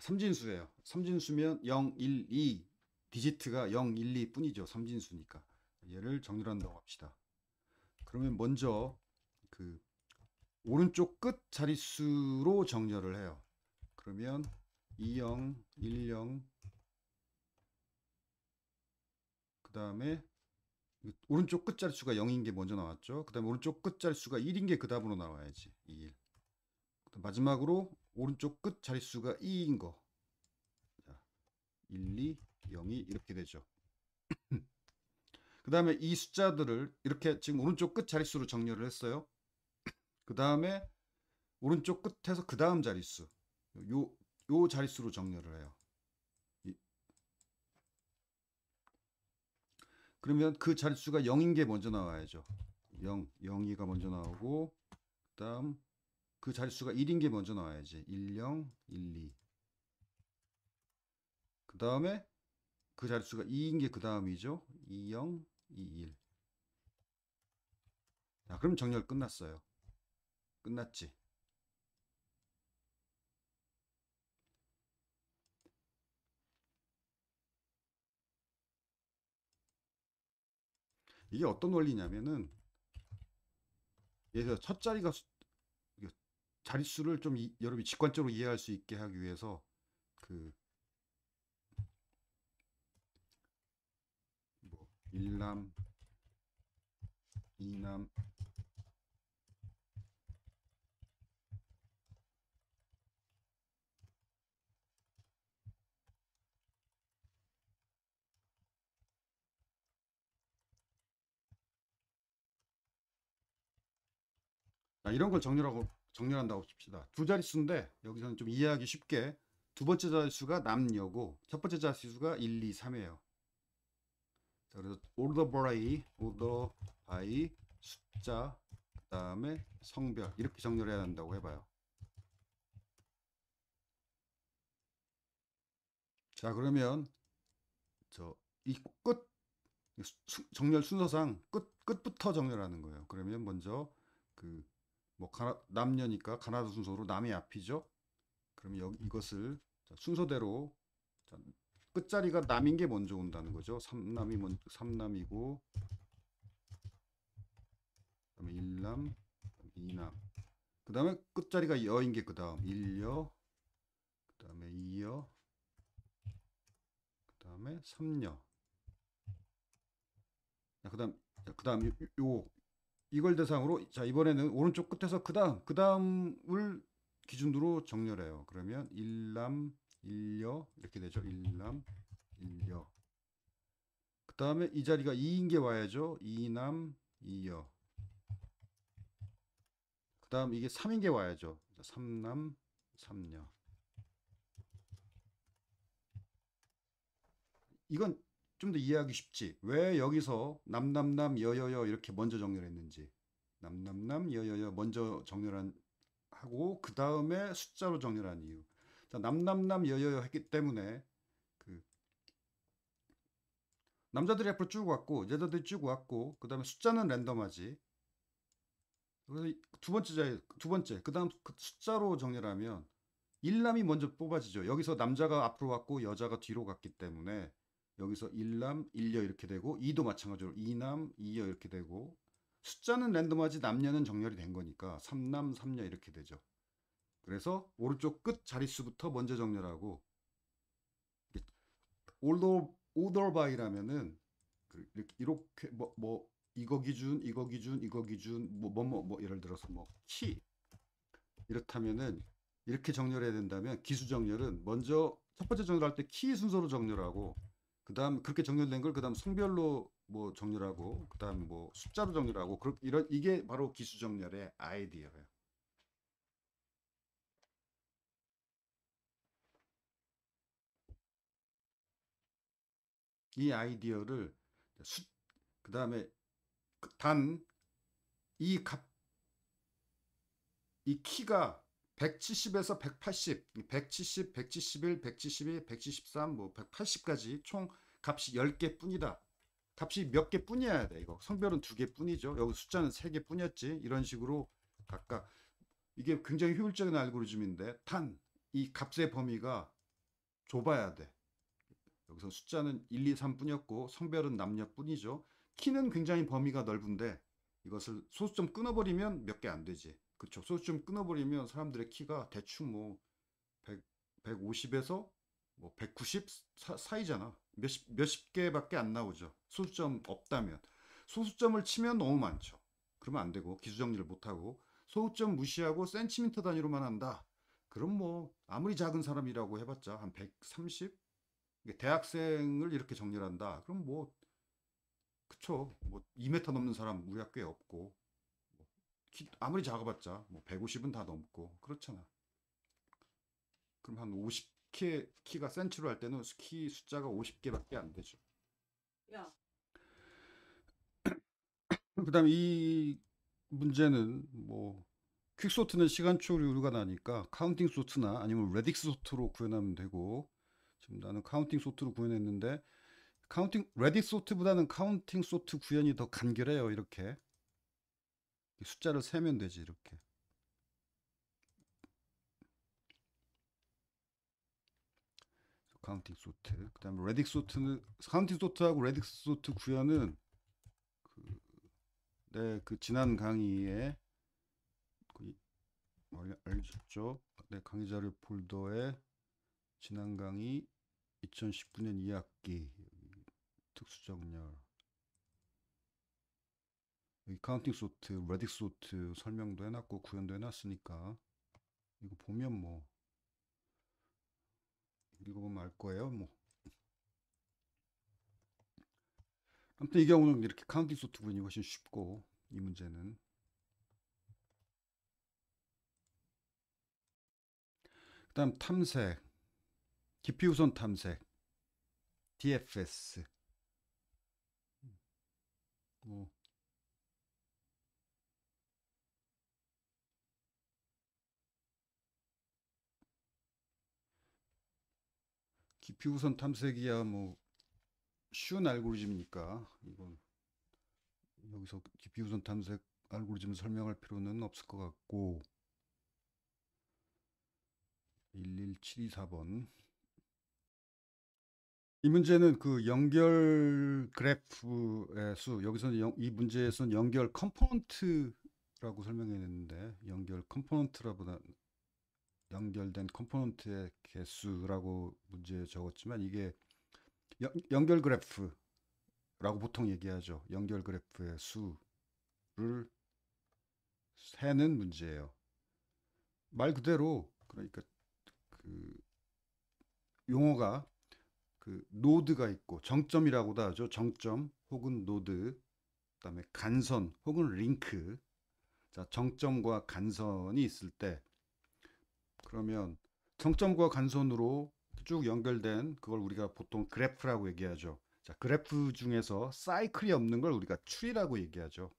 삼진수예요. 삼진수면 0, 1, 2 디지트가 0, 1, 2 뿐이죠. 삼진수니까 얘를 정렬한다고 합시다. 그러면 먼저 그 오른쪽 끝 자릿수로 정렬을 해요. 그러면 20, 10, 그 다음에 오른쪽 끝자리수가 0인 게 먼저 나왔죠. 그 다음에 오른쪽 끝자리수가 1인 게 그 다음으로 나와야지. 2일. 그 마지막으로 오른쪽 끝자리수가 2인 거. 자, 1, 2, 0이 이렇게 되죠. 그 다음에 이 숫자들을 이렇게 지금 오른쪽 끝자리수로 정렬을 했어요. 그 다음에 오른쪽 끝에서 그 다음 자리수 요, 요 자릿수로 정렬을 해요. 그러면 그 자릿수가 0인 게 먼저 나와야죠. 0, 0이가 먼저 나오고 그다음 그 자릿수가 1인 게 먼저 나와야지. 1, 0, 1, 2. 그 다음에 그 자릿수가 2인 게 그 다음이죠. 2, 0, 2, 1. 자, 그럼 정렬 끝났어요. 끝났지. 이게 어떤 원리냐면은 예를 첫 자리가 수, 자릿수를 좀 이, 여러분이 직관적으로 이해할 수 있게 하기 위해서 그 1남, 뭐, 2남, 자, 아, 이런 걸 정렬하고 정렬한다고 칩시다. 두 자릿수인데 여기서는 좀 이해하기 쉽게 두 번째 자릿수가 남녀고 첫 번째 자릿수가 1, 2, 3이에요. 자, 그래서 order by, order by 숫자, 그 다음에 성별 이렇게 정렬해야 한다고 해봐요. 자 그러면 저 이 끝 정렬 순서상 끝 끝부터 정렬하는 거예요. 그러면 먼저 그뭐 가나, 남녀니까 가나다 순서로 남의 앞이죠. 그러면 여기 이것을 자, 순서대로 자, 끝자리가 남인 게 먼저 온다는 거죠. 3남이 먼저 남이고 그다음에 1남, 2남. 그다음에 끝자리가 여인 게 그다음 1여 그다음에 2여 그다음에 3여 그 다음, 그 다음, 요, 이걸 대상으로 자 이번에는 오른쪽 끝에서 그 다음 그 다음을 기준으로 정렬해요. 그러면 일남 일녀 이렇게 되죠. 일남 일녀그 다음에 이 자리가 2인 게 와야죠. 2남2여그 다음 이게 3인 게 와야죠. 3남3녀 이건 좀더 이해하기 쉽지. 왜 여기서 남남남 여여여 이렇게 먼저 정렬했는지. 남남남 여여여 먼저 정렬한 하고 그 다음에 숫자로 정렬한 이유. 자, 남남남 여여여 했기 때문에 그 남자들이 앞으로 쭉 왔고 여자들이 쭉 왔고 그 다음에 숫자는 랜덤하지. 두 번째 자리, 두 번째 그 다음 그 숫자로 정렬하면 일남이 먼저 뽑아지죠. 여기서 남자가 앞으로 왔고 여자가 뒤로 갔기 때문에 여기서 1남 1여 이렇게 되고 2도 마찬가지로 2남 2여 이렇게 되고 숫자는 랜덤하지 남녀는 정렬이 된 거니까 3남 3녀 이렇게 되죠. 그래서 오른쪽 끝 자릿수부터 먼저 정렬하고 올더 오더 바이라면은 그 이렇게 뭐, 뭐 이거 기준 이거 기준 이거 기준 뭐뭐뭐 뭐, 뭐, 뭐, 예를 들어서 뭐 키 이렇다면은 이렇게 정렬해야 된다면 기수 정렬은 먼저 첫 번째 정렬할 때 키 순서로 정렬하고 그다음 그렇게 정렬된 걸 그다음 성별로 뭐 정렬하고 그다음 뭐 숫자로 정렬하고 그렇 이런 이게 바로 기수 정렬의 아이디어예요. 이 아이디어를 수, 그다음에 단 이 값 이 키가 170에서 180, 170, 171, 172, 173, 뭐 180까지 총 값이 10개 뿐이다. 값이 몇 개 뿐이어야 돼. 이거 성별은 두개 뿐이죠. 여기 숫자는 세개 뿐이었지. 이런 식으로 각각 이게 굉장히 효율적인 알고리즘인데 단 이 값의 범위가 좁아야 돼. 여기서 숫자는 1, 2, 3뿐이었고 성별은 남녀뿐이죠. 키는 굉장히 범위가 넓은데 이것을 소수점 끊어버리면 몇 개 안 되지. 그렇죠. 소수점 끊어버리면 사람들의 키가 대충 뭐 100, 150에서 뭐190 사, 사이잖아. 몇십, 몇십 개밖에 안 나오죠. 소수점 없다면. 소수점을 치면 너무 많죠. 그러면 안 되고, 기수정리를 못하고, 소수점 무시하고 센티미터 단위로만 한다. 그럼 뭐, 아무리 작은 사람이라고 해봤자, 한 130? 대학생을 이렇게 정리를 한다. 그럼 뭐, 그쵸. 뭐, 2m 넘는 사람 우리 학교에 없고, 뭐 아무리 작아봤자, 뭐, 150은 다 넘고, 그렇잖아. 그럼 한 50, 키키가 센치로 할 때는 키 숫자가 50개밖에 안 되죠. 야. 그다음 에이 문제는 뭐 퀵소트는 시간 초류가 나니까 카운팅 소트나 아니면 레딕스 소트로 구현하면 되고 지금 나는 카운팅 소트로 구현했는데 카운팅 레딕 스 소트보다는 카운팅 소트 구현이 더 간결해요 이렇게 숫자를 세면 되지 이렇게 카운팅 소트. 그다음에 레딕 소트는 카운팅 소트하고 레딕 소트 구현은 그, 네, 그 지난 강의에 그, 알려줬죠. 네, 강의 자료 폴더에 지난 강의 2019년 2학기 특수 정렬 여기 카운팅 소트, 레딕 소트 설명도 해놨고 구현도 해놨으니까 이거 보면 뭐 읽어보면 알 거예요. 뭐. 아무튼 이 경우는 이렇게 카운팅 소트 구이 훨씬 쉽고 이 문제는 그 다음 탐색 깊이 우선 탐색 DFS 깊이 우선 탐색이야 뭐 쉬운 알고리즘이니까 이건 여기서 깊이 우선 탐색 알고리즘 설명할 필요는 없을 것 같고 11724번 이 문제는 그 연결 그래프의 수 여기서는 영, 이 문제에서는 연결 컴포넌트라고 설명했는데 연결 컴포넌트라보다 연결된 컴포넌트의 개수라고 문제에 적었지만 이게 연, 연결 그래프라고 보통 얘기하죠. 연결 그래프의 수를 세는 문제예요. 말 그대로 그러니까 그 용어가 그 노드가 있고 정점이라고도 하죠. 정점 혹은 노드 그다음에 간선 혹은 링크 자 정점과 간선이 있을 때 그러면 정점과 간선으로 쭉 연결된 그걸 우리가 보통 그래프라고 얘기하죠. 자, 그래프 중에서 사이클이 없는 걸 우리가 추리라고 얘기하죠.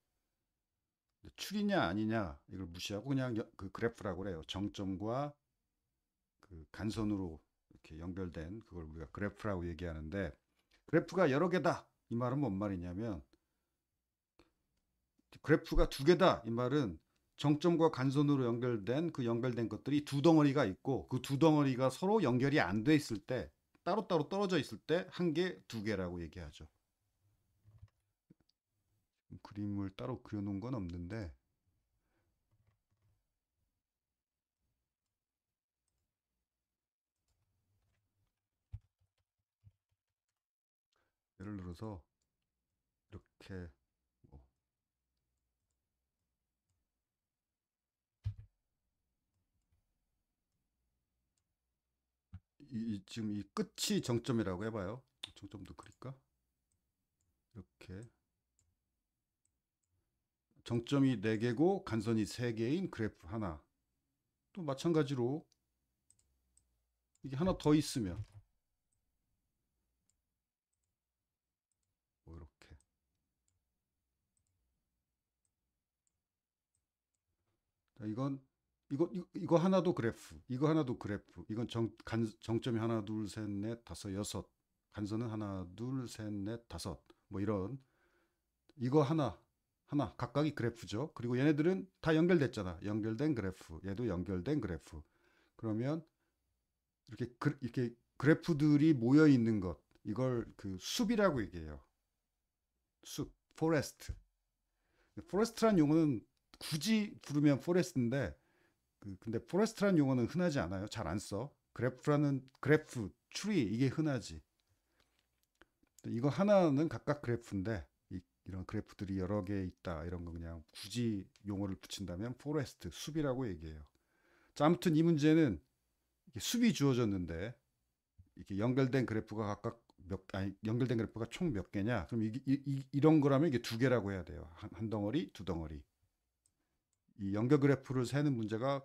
추리냐 아니냐 이걸 무시하고 그냥 그 그래프라고 그래요. 정점과 그 간선으로 이렇게 연결된 그걸 우리가 그래프라고 얘기하는데 그래프가 여러 개다 이 말은 뭔 말이냐면 그래프가 두 개다 이 말은 정점과 간선으로 연결된 그 연결된 것들이 두 덩어리가 있고 그 두 덩어리가 서로 연결이 안 돼 있을 때 따로따로 떨어져 있을 때 한 개, 두 개라고 얘기하죠. 그림을 따로 그려놓은 건 없는데 예를 들어서 이렇게 이, 지금 이 끝이 정점이라고 해봐요. 정점도 그릴까? 이렇게 정점이 4개고 간선이 3개인 그래프 하나 또 마찬가지로 이게 하나 더 있으면 뭐 이렇게 자, 이건 이거, 이거 하나도 그래프, 이거 하나도 그래프, 이건 정, 간, 정점이 하나, 둘, 셋, 넷, 다섯, 여섯, 간선은 하나, 둘, 셋, 넷, 다섯, 뭐 이런, 이거 하나, 하나, 각각이 그래프죠. 그리고 얘네들은 다 연결됐잖아. 연결된 그래프, 얘도 연결된 그래프. 그러면 이렇게, 그, 이렇게 그래프들이 모여 있는 것, 이걸 그 숲이라고 얘기해요. 숲, 포레스트. 포레스트란 용어는 굳이 부르면 포레스트인데 그 근데 포레스트라는 용어는 흔하지 않아요. 잘 안 써. 그래프라는 그래프, 추리 이게 흔하지. 이거 하나는 각각 그래프인데 이, 런 그래프들이 여러 개 있다 이런 거 그냥 굳이 용어를 붙인다면 포레스트 숲이라고 얘기해요. 자, 아무튼 이 문제는 숲이 주어졌는데 이렇게 연결된 그래프가 각각 몇 아니 연결된 그래프가 총 몇 개냐? 그럼 이게 이, 이런 거라면 이게 두 개라고 해야 돼요. 한, 한 덩어리, 두 덩어리. 이 연결 그래프를 세는 문제가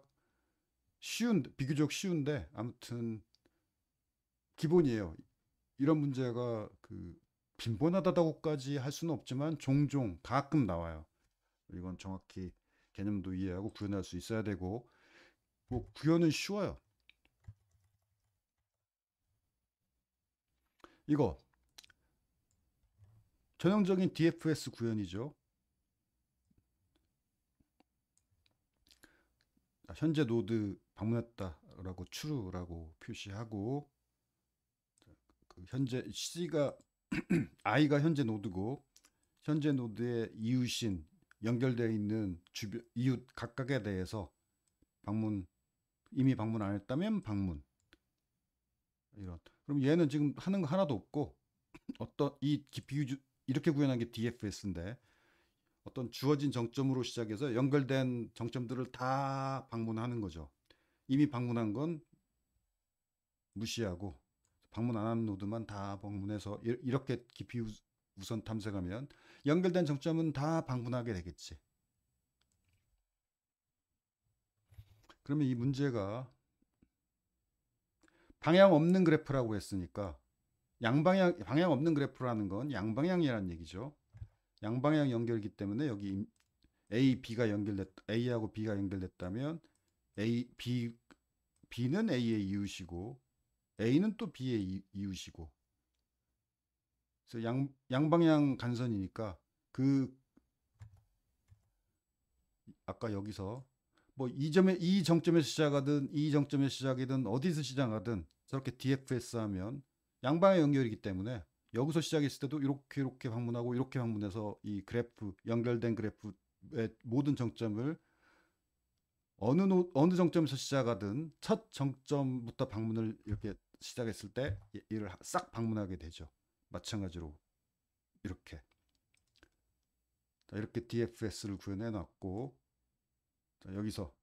쉬운 비교적 쉬운데 아무튼 기본이에요. 이런 문제가 그 빈번하다고까지 할 수는 없지만 종종 가끔 나와요. 이건 정확히 개념도 이해하고 구현할 수 있어야 되고 뭐 구현은 쉬워요. 이거 전형적인 DFS 구현이죠. 아, 현재 노드 방문했다라고 true라고 표시하고 그 현재 C가 I가 현재 노드고 현재 노드의 이웃인 연결되어 있는 주변 이웃 각각에 대해서 방문 이미 방문 안 했다면 방문 이런 그럼 얘는 지금 하는 거 하나도 없고 어떤 이 깊이 유주 이렇게 구현한 게 DFS인데 어떤 주어진 정점으로 시작해서 연결된 정점들을 다 방문하는 거죠. 이미 방문한 건 무시하고 방문 안 한 노드만 다 방문해서 이렇게 깊이 우선 탐색하면 연결된 정점은 다 방문하게 되겠지. 그러면 이 문제가 방향 없는 그래프라고 했으니까 양방향 방향 없는 그래프라는 건 양방향이라는 얘기죠. 양방향 연결이기 때문에 여기 A, B가 연결됐 A하고 B가 연결됐다면 A, B, B는 A의 이웃이고 A는 또 B의 이웃이고 그래서 양, 양방향 간선이니까 그 아까 여기서 뭐 이 점에 이 정점에서 시작하든 이 정점에서 시작이든 어디서 시작하든 저렇게 DFS 하면 양방향 연결이기 때문에 여기서 시작했을 때도 이렇게 이렇게 방문하고 이렇게 방문해서 이 그래프 연결된 그래프의 모든 정점을 어느 노, 어느 정점에서 시작하든 첫 정점부터 방문을 이렇게 시작했을 때 이를 싹 방문하게 되죠. 마찬가지로 이렇게 자, 이렇게 DFS를 구현해 놨고 자, 여기서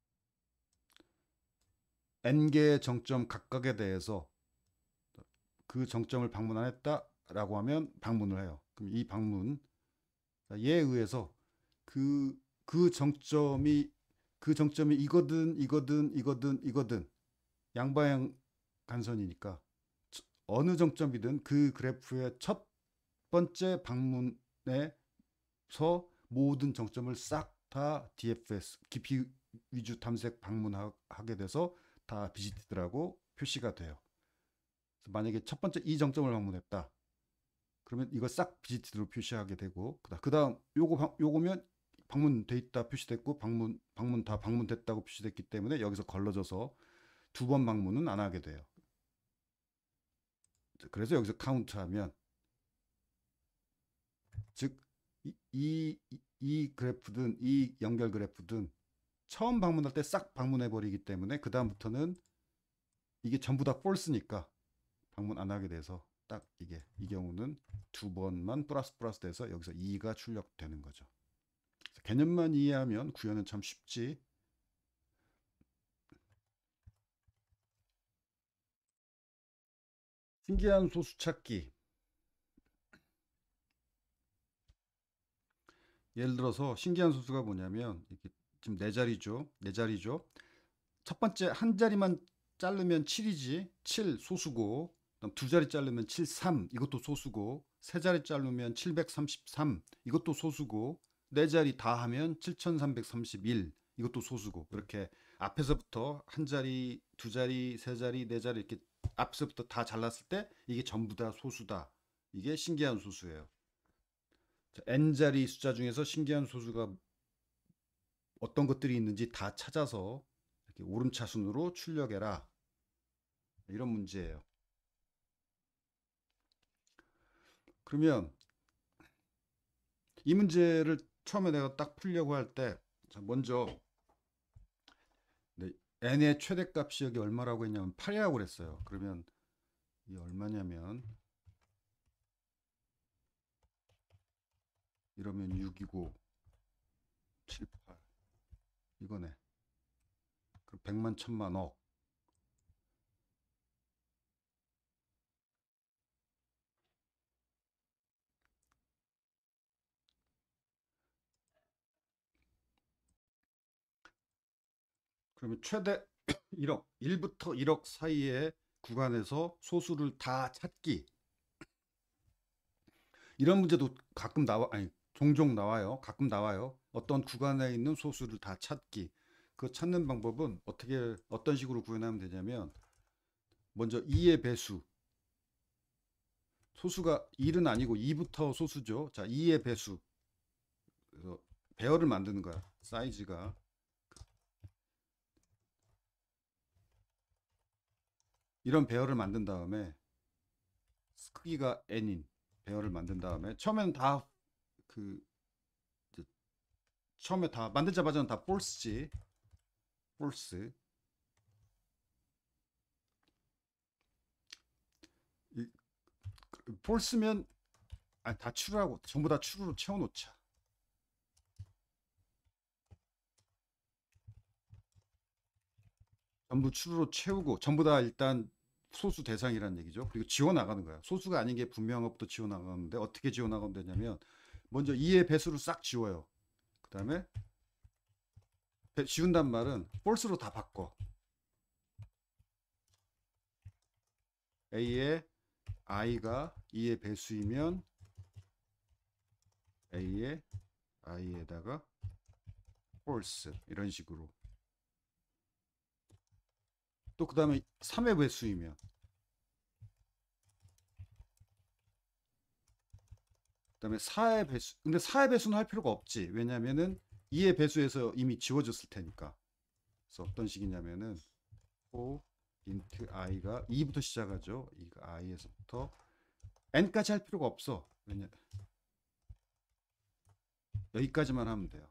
n 개의 정점 각각에 대해서 그 정점을 방문 안 했다 라고 하면 방문을 해요. 그럼 이 방문 예에 의해서 그, 그 정점이 그 정점이 이거든 이거든 이거든 이거든 양방향 간선이니까 어느 정점이든 그 그래프의 첫 번째 방문에서 모든 정점을 싹 다 DFS 깊이 위주 탐색 방문하게 돼서 다 비지트라고 표시가 돼요. 만약에 첫 번째 이 정점을 방문했다. 그러면 이거 싹 비지트로 표시하게 되고 그다음 요거 요거면 방문돼 있다 표시됐고 방문 방문 다 방문됐다고 표시됐기 때문에 여기서 걸러져서 두 번 방문은 안 하게 돼요. 그래서 여기서 카운트하면 즉 이 이, 이 그래프든 이 연결 그래프든 처음 방문할 때 싹 방문해 버리기 때문에 그 다음부터는 이게 전부 다 f a l s e 니까 방문 안 하게 돼서 딱 이게 이 경우는 두 번만 플러스 플러스 돼서 여기서 2가 출력되는 거죠. 개념만 이해하면 구현은 참 쉽지. 신기한 소수 찾기. 예를 들어서 신기한 소수가 뭐냐면 이렇게 지금 네 자리죠. 네 자리죠. 첫 번째 한 자리만 자르면 7이지. 7 소수고 두 자리 자르면 73 이것도 소수고 세 자리 자르면 733 이것도 소수고 네 자리 다 하면 7331 이것도 소수고 이렇게 앞에서부터 한 자리, 두 자리, 세 자리, 네 자리 이렇게 앞서부터 다 잘랐을 때 이게 전부 다 소수다. 이게 신기한 소수예요. 자, n 자리 숫자 중에서 신기한 소수가 어떤 것들이 있는지 다 찾아서 이렇게 오름차순으로 출력해라. 이런 문제예요. 그러면 이 문제를 처음에 내가 딱 풀려고 할 때 먼저 네, n의 최대값이 여기 얼마라고 했냐면 8이라고 그랬어요. 그러면 이 얼마냐면 이러면 6이고 7, 8 이거네. 그럼 100만, 1000만, 억 그러면 최대 1억, 1부터 1억 사이의 구간에서 소수를 다 찾기. 이런 문제도 가끔 나와, 아니, 종종 나와요. 가끔 나와요. 어떤 구간에 있는 소수를 다 찾기. 그 찾는 방법은 어떻게, 어떤 식으로 구현하면 되냐면, 먼저 2의 배수. 소수가 1은 아니고 2부터 소수죠. 자, 2의 배수. 그래서 배열을 만드는 거야. 사이즈가 이런 배열을 만든 다음에 크기가 n인 배열을 만든 다음에 처음에는 다그 처음에 다 만들자마자는 다 false지 false f a 면 아니 다추루라고 전부 다 추루로 채워놓자 전부 추루로 채우고 전부 다 일단 소수 대상이라는 얘기죠. 그리고 지워 나가는 거야. 소수가 아닌 게분명업도 지워 나가는데 어떻게 지워 나가면 되냐면 먼저 2의 배수를 싹 지워요. 그다음에 지운단 말은 볼스로다 바꿔. A의 i가 2의 배수이면 A의 i에다가 false 이런 식으로 또그 다음에 3의 배수이면그 다음에 4의 배수 근데 4의 배수는 할 필요가 없지 왜냐면은 2의 배수에서 이미 지워졌을 테니까 그래서 어떤 식이냐면은 o 인트 i가 2부터 시작하죠 이가 i에서부터 n까지 할 필요가 없어 왜냐 여기까지만 하면 돼요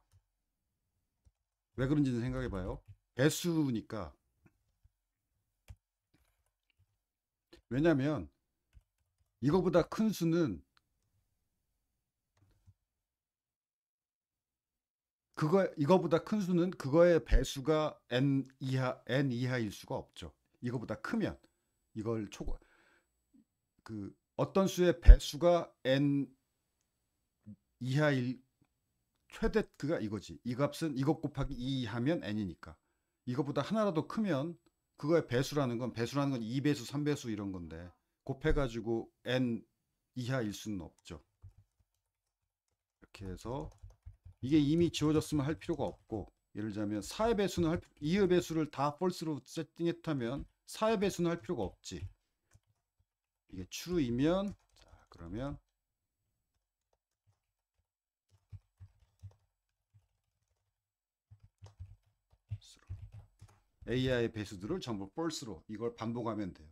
왜 그런지는 생각해봐요 배수니까 왜냐하면 이거보다 큰 수는 그거 이거보다 큰 수는 그거의 배수가 n 이하 n 이하일 수가 없죠. 이거보다 크면 이걸 초과 그 어떤 수의 배수가 n 이하일 최대 그가 이거지. 이 값은 이것 곱하기 2 e 하면 n이니까. 이거보다 하나라도 크면 그거의 배수라는 건 배수라는 건 2배수, 3배수 이런 건데 곱해가지고 n 이하일 수는 없죠. 이렇게 해서 이게 이미 지워졌으면 할 필요가 없고 예를 들자면 4의 배수는 할, 2의 배수를 다 false로 세팅했다면 4의 배수는 할 필요가 없지. 이게 true이면 자 그러면 AI의 배수들을 전부 false로 이걸 반복하면 돼요.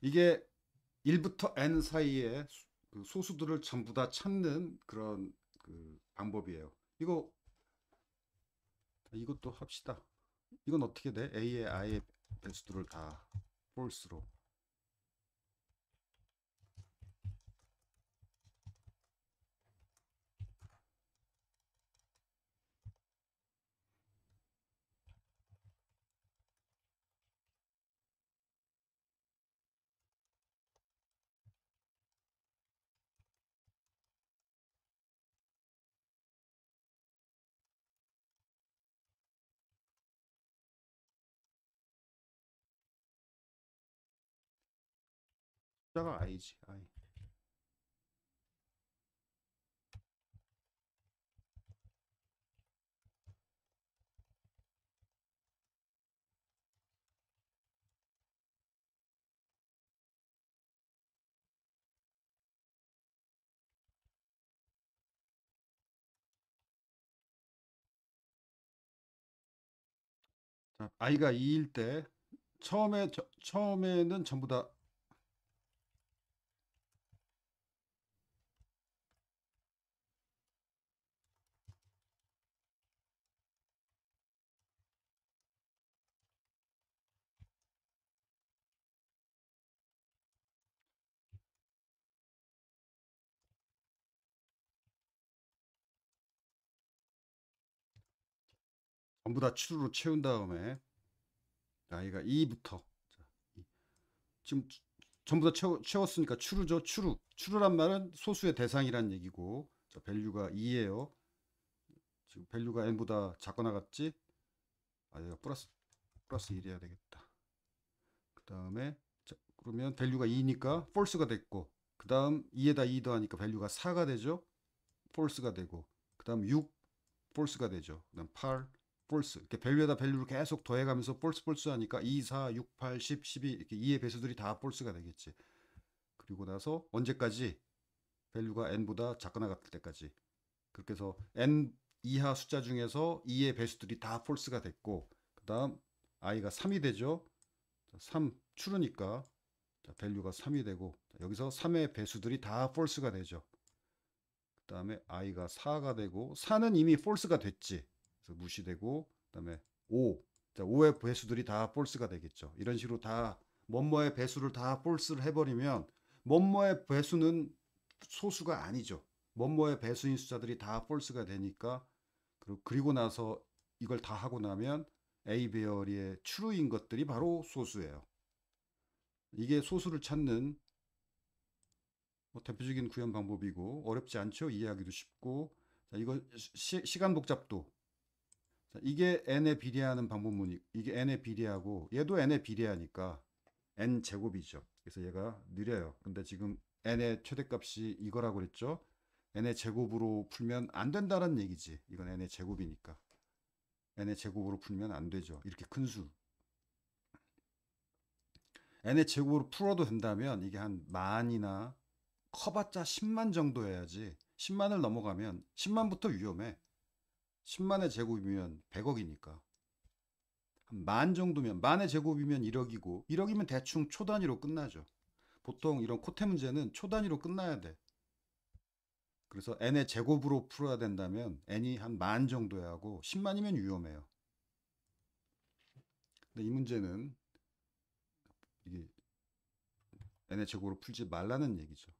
이게 1부터 n 사이에 그 소수들을 전부 다 찾는 그런 그 방법이에요. 이거 이것도 합시다. 이건 어떻게 돼? a I의 배수들을 다 false로 숫자가 i지 i 자, i가 2일 때 처음에 저, 처음에는 전부 다 전부 다 7로 채운 다음에 나이가 2부터 자, 지금 전부 다 채워, 채웠으니까 추루죠 추루 추루란 말은 소수의 대상이란 얘기고 자, 밸류가 2예요 지금 밸류가 n보다 작거나 같지 아 얘가 플러스 플러스 1이어야 되겠다 그 다음에 그러면 밸류가 2니까 false가 됐고 그 다음 2에다 2 더하니까 밸류가 4가 되죠 false가 되고 그 다음 6 false가 되죠 그 다음 8 볼스 이렇게 밸류에다 밸류를 계속 더해가면서 볼스 볼스 하니까 2, 4, 6, 8, 10, 12 이렇게 2의 배수들이 다 볼스가 되겠지. 그리고 나서 언제까지 밸류가 n보다 작거나 같을 때까지 그렇게 해서 n 이하 숫자 중에서 2의 배수들이 다 볼스가 됐고 그 다음 i가 3이 되죠. 3 추르니까 자, 밸류가 3이 되고 여기서 3의 배수들이 다 폴스가 되죠. 그 다음에 i가 4가 되고 4는 이미 폴스가 됐지. 그래서 무시되고 그다음에 5. 자, 5의 배수들이 다폴스가 되겠죠. 이런 식으로 다 뭐뭐의 배수를 다폴스를 해버리면 뭐뭐의 배수는 소수가 아니죠. 뭐뭐의 배수인 숫자들이 다폴스가 되니까 그리고 나서 이걸 다 하고 나면 A 배열의 추루인 것들이 바로 소수예요. 이게 소수를 찾는 뭐 대표적인 구현 방법이고 어렵지 않죠. 이해하기도 쉽고 자, 이거 시, 시간 복잡도 자, 이게 n에 비례하는 방법문이 이게 n에 비례하고 얘도 n에 비례하니까 n 제곱이죠. 그래서 얘가 느려요. 근데 지금 n의 최대값이 이거라고 그랬죠. n의 제곱으로 풀면 안 된다는 얘기지. 이건 n의 제곱이니까. n의 제곱으로 풀면 안 되죠. 이렇게 큰 수. n의 제곱으로 풀어도 된다면 이게 한 만이나 커봤자 10만 정도 해야지 10만을 넘어가면 10만부터 위험해. 10만의 제곱이면 100억이니까 한 만 정도면 만의 제곱이면 1억이고 1억이면 대충 초 단위로 끝나죠. 보통 이런 코테 문제는 초 단위로 끝나야 돼. 그래서 n의 제곱으로 풀어야 된다면 n이 한 만 정도야 하고 10만이면 위험해요. 근데 이 문제는 이게 n의 제곱으로 풀지 말라는 얘기죠.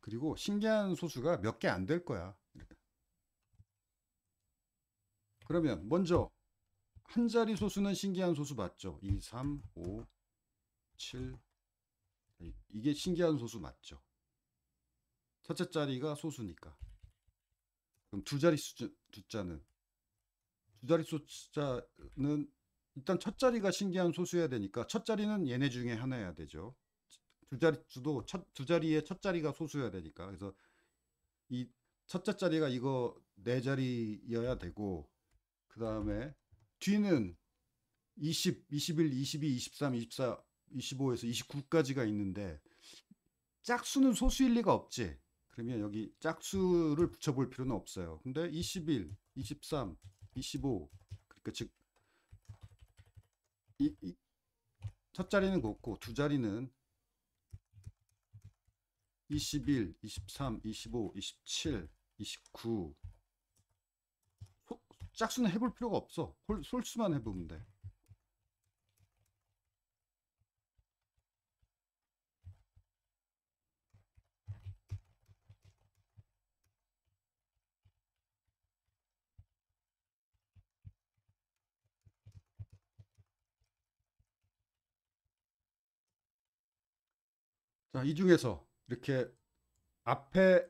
그리고 신기한 소수가 몇 개 안 될 거야. 그러면 먼저 한 자리 소수는 신기한 소수 맞죠? 2, 3, 5, 7. 이게 신기한 소수 맞죠? 첫째 자리가 소수니까. 그럼 두 자리 숫자, 는두 자리 숫자는 일단 첫 자리가 신기한 소수여야 되니까 첫 자리는 얘네 중에 하나여야 되죠. 두 자리 주도 첫 두 자리의 첫 자리가 소수여야 되니까 그래서 이 첫째 자리가 이거 네 자리여야 되고 그 다음에 뒤는 20, 21, 22, 23, 24, 25에서 29까지가 있는데 짝수는 소수일 리가 없지. 그러면 여기 짝수를 붙여볼 필요는 없어요. 근데 21, 23, 25 그러니까 즉 이, 이, 첫 자리는 곱고 두 자리는 21, 23, 25, 27, 29 짝수는 해볼 필요가 없어. 홀, 솔수만 해보면 돼. 자, 이 중에서 이렇게 앞에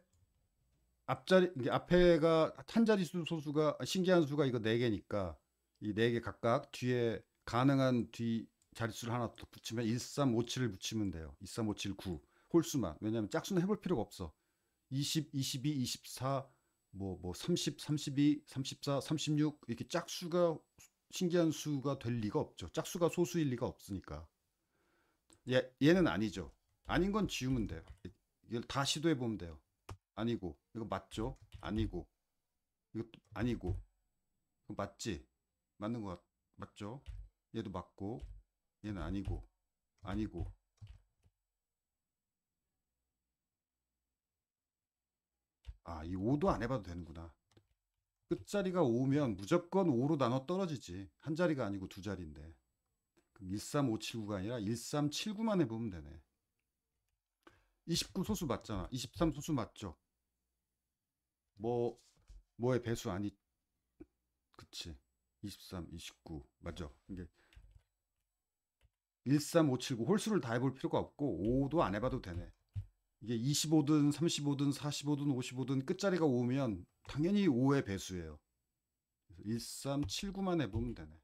앞자리 이제 앞에가 한자리수 소수가 신기한 수가 이거 네 개니까 이 네 개 각각 뒤에 가능한 뒤 자릿수를 하나 더 붙이면 1, 3, 5, 7을 붙이면 돼요. 1, 3, 5, 7, 9 홀수만. 왜냐면 짝수는 해볼 필요가 없어. 20, 22, 24, 뭐뭐 뭐 30, 32, 34, 36 이렇게 짝수가 신기한 수가 될 리가 없죠. 짝수가 소수일 리가 없으니까. 얘, 얘는 아니죠. 아닌 건 지우면 돼요. 이걸 다 시도해 보면 돼요. 아니고 이거 맞죠? 아니고 이거 아니고 이거 맞지? 맞는 것 맞죠? 얘도 맞고 얘는 아니고 아니고 아, 이 5도 안 해봐도 되는구나. 끝자리가 5면 무조건 5로 나눠 떨어지지. 한 자리가 아니고 두 자리인데. 그럼 13579가 아니라 1379만 해보면 되네. 29 소수 맞잖아. 23 소수 맞죠? 뭐 뭐의 배수 아니 그치 23 29 맞죠 이게 13579 홀수를 다 해볼 필요가 없고 5도 안 해봐도 되네 이게 25든 35든 45든 55든 끝자리가 5면 당연히 5의 배수예요 1379만 해보면 되네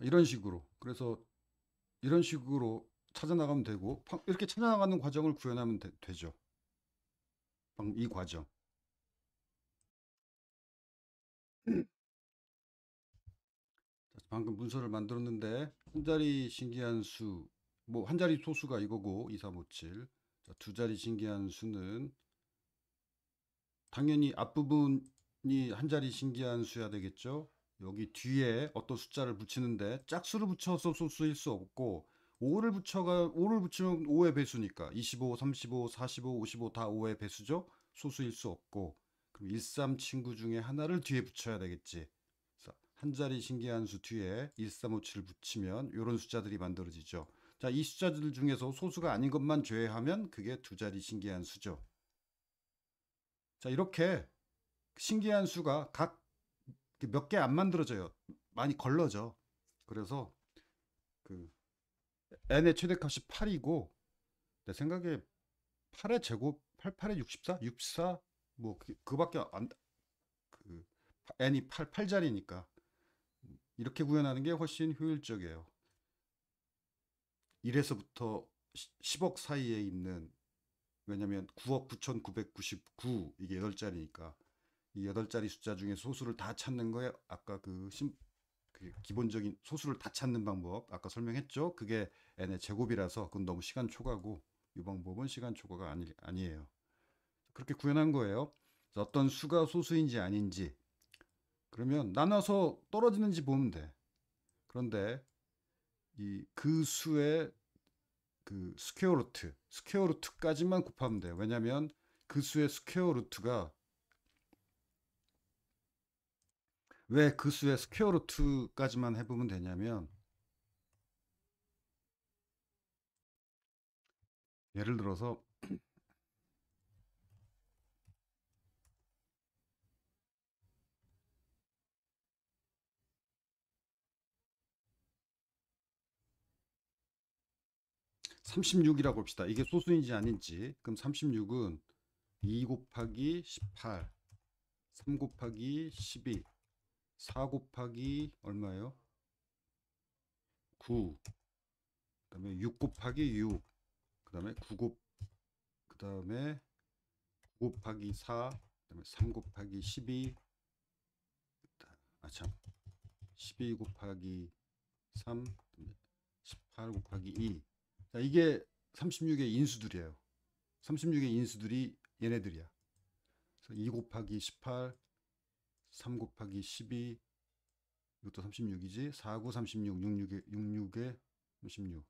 이런 식으로 그래서 이런 식으로 찾아나가면 되고 이렇게 찾아나가는 과정을 구현하면 되, 죠 방금 이 과정. 방금 문서를 만들었는데 한 자리 신기한 수, 뭐 한 자리 소수가 이거고 2457. 자, 두 자리 신기한 수는 당연히 앞부분이 한 자리 신기한 수야 되겠죠. 여기 뒤에 어떤 숫자를 붙이는데 짝수를 붙여서 소수일 수 없고 5를 붙여가 5를 붙이면 5의 배수니까 25, 35, 45, 55 다 5의 배수죠. 소수일 수 없고 그럼 13 친구 중에 하나를 뒤에 붙여야 되겠지. 그래서 한 자리 신기한 수 뒤에 1357을 붙이면 이런 숫자들이 만들어지죠. 자, 이 숫자들 중에서 소수가 아닌 것만 제외하면 그게 두 자리 신기한 수죠. 자, 이렇게 신기한 수가 각 몇 개안 그 만들어져요. 많이 걸러져. 그래서 n의 최대값이 8이고 내 생각에 8의 제곱 8 8에 64 64뭐 그밖에 그안그 n이 8 8자리니까 이렇게 구현하는 게 훨씬 효율적이에요. 1에서부터 10억 사이에 있는 왜냐면 9억 9,999 이게 8자리니까 이 8자리 숫자 중에 소수를 다 찾는 거에 아까 그 심, 그 기본적인 소수를 다 찾는 방법 아까 설명했죠. 그게 n의 제곱이라서 그건 너무 시간 초과고 이 방법은 시간 초과가 아니, 아니에요. 그렇게 구현한 거예요. 그래서 어떤 수가 소수인지 아닌지 그러면 나눠서 떨어지는지 보면 돼. 그런데 이 그 수의 그 스퀘어 루트 스퀘어 루트까지만 곱하면 돼. 요 왜냐하면 그 수의 스퀘어 루트가 왜그수의 스퀘어 루트까지만 해보면 되냐면 예를 들어서 3 6이라고 봅시다. 이게 소수인지 아닌지. 그럼 3 6은2 곱하기 18 3 곱하기 12 4 곱하기 얼마예요? 9. 그 다음에 6 곱하기 6. 그 다음에 9 곱, 그 다음에 9 곱하기 4. 그 다음에 3 곱하기 12. 아, 참. 12 곱하기 3. 18 곱하기 2. 자, 이게 36의 인수들이에요. 36의 인수들이 얘네들이야. 2 곱하기 18. 3 곱하기 12 이것도 36이지 4, 9, 36, 66에 66에 36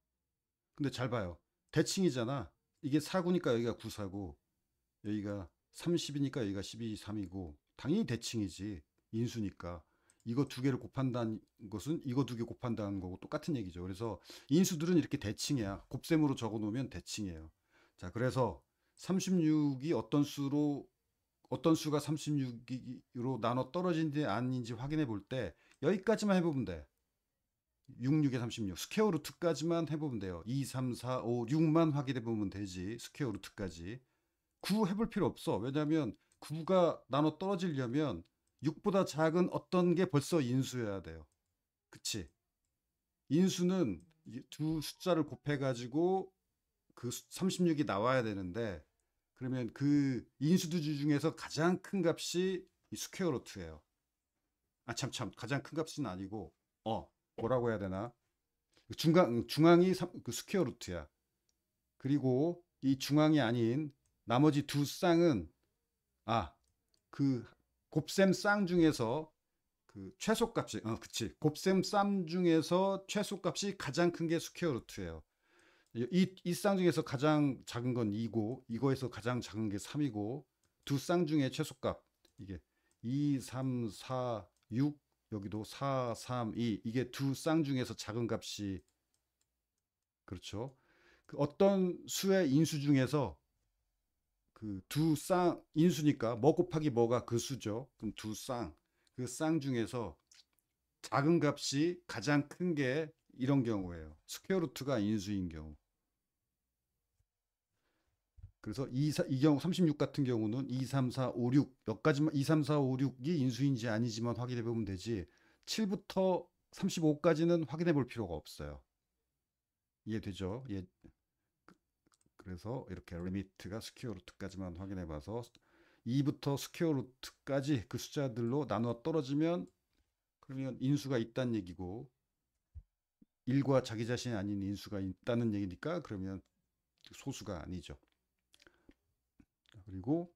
근데 잘 봐요 대칭이잖아 이게 4구니까 여기가 9, 4고 여기가 30이니까 여기가 12, 3이고 당연히 대칭이지 인수니까 이거 두 개를 곱한다는 것은 이거 두 개 곱한다는 거고 똑같은 얘기죠. 그래서 인수들은 이렇게 대칭이야. 곱셈으로 적어 놓으면 대칭이에요. 자, 그래서 36이 어떤 수로 어떤 수가 36으로 나눠 떨어진지 아닌지 확인해 볼 때 여기까지만 해보면 돼. 66에 36. 스퀘어 루트까지만 해보면 돼요. 2, 3, 4, 5, 6만 확인해 보면 되지. 스퀘어 루트까지. 9 해볼 필요 없어. 왜냐하면 9가 나눠 떨어지려면 6보다 작은 어떤 게 벌써 인수여야 돼요. 그치? 인수는 두 숫자를 곱해가지고 그 36이 나와야 되는데 그러면 그 인수두주 중에서 가장 큰 값이 이 스퀘어 로트예요 아, 참, 참. 가장 큰 값은 아니고, 어, 뭐라고 해야 되나? 중간, 중앙이 그 스퀘어 루트야. 그리고 이 중앙이 아닌 나머지 두 쌍은, 아, 그 곱셈 쌍 중에서 그 최소값이, 어, 그치. 곱셈 쌍 중에서 최소값이 가장 큰 게 스퀘어 루트예요. 이, 이 쌍 중에서 가장 작은 건 2고 이거에서 가장 작은 게 3이고 두 쌍 중에 최소값 이게 2, 3, 4, 6 여기도 4, 3, 2 이게 두 쌍 중에서 작은 값이 그렇죠. 그 어떤 수의 인수 중에서 그 두 쌍 인수니까 뭐 곱하기 뭐가 그 수죠. 그럼 두 쌍 그쌍 그 중에서 작은 값이 가장 큰 게 이런 경우예요. 스퀘어 루트가 인수인 경우. 그래서 2, 4, 이 경우 36 같은 경우는 2, 3, 4, 5, 6 몇가지만 2, 3, 4, 5, 6이 인수인지 아니지만 확인해 보면 되지 7부터 35까지는 확인해 볼 필요가 없어요. 이해되죠? 예. 그, 그래서 이렇게 리미트가 스퀘어 루트까지만 확인해 봐서 2부터 스퀘어 루트까지 그 숫자들로 나누어 떨어지면 그러면 인수가 있다는 얘기고 1과 자기 자신이 아닌 인수가 있다는 얘기니까 그러면 소수가 아니죠. 그리고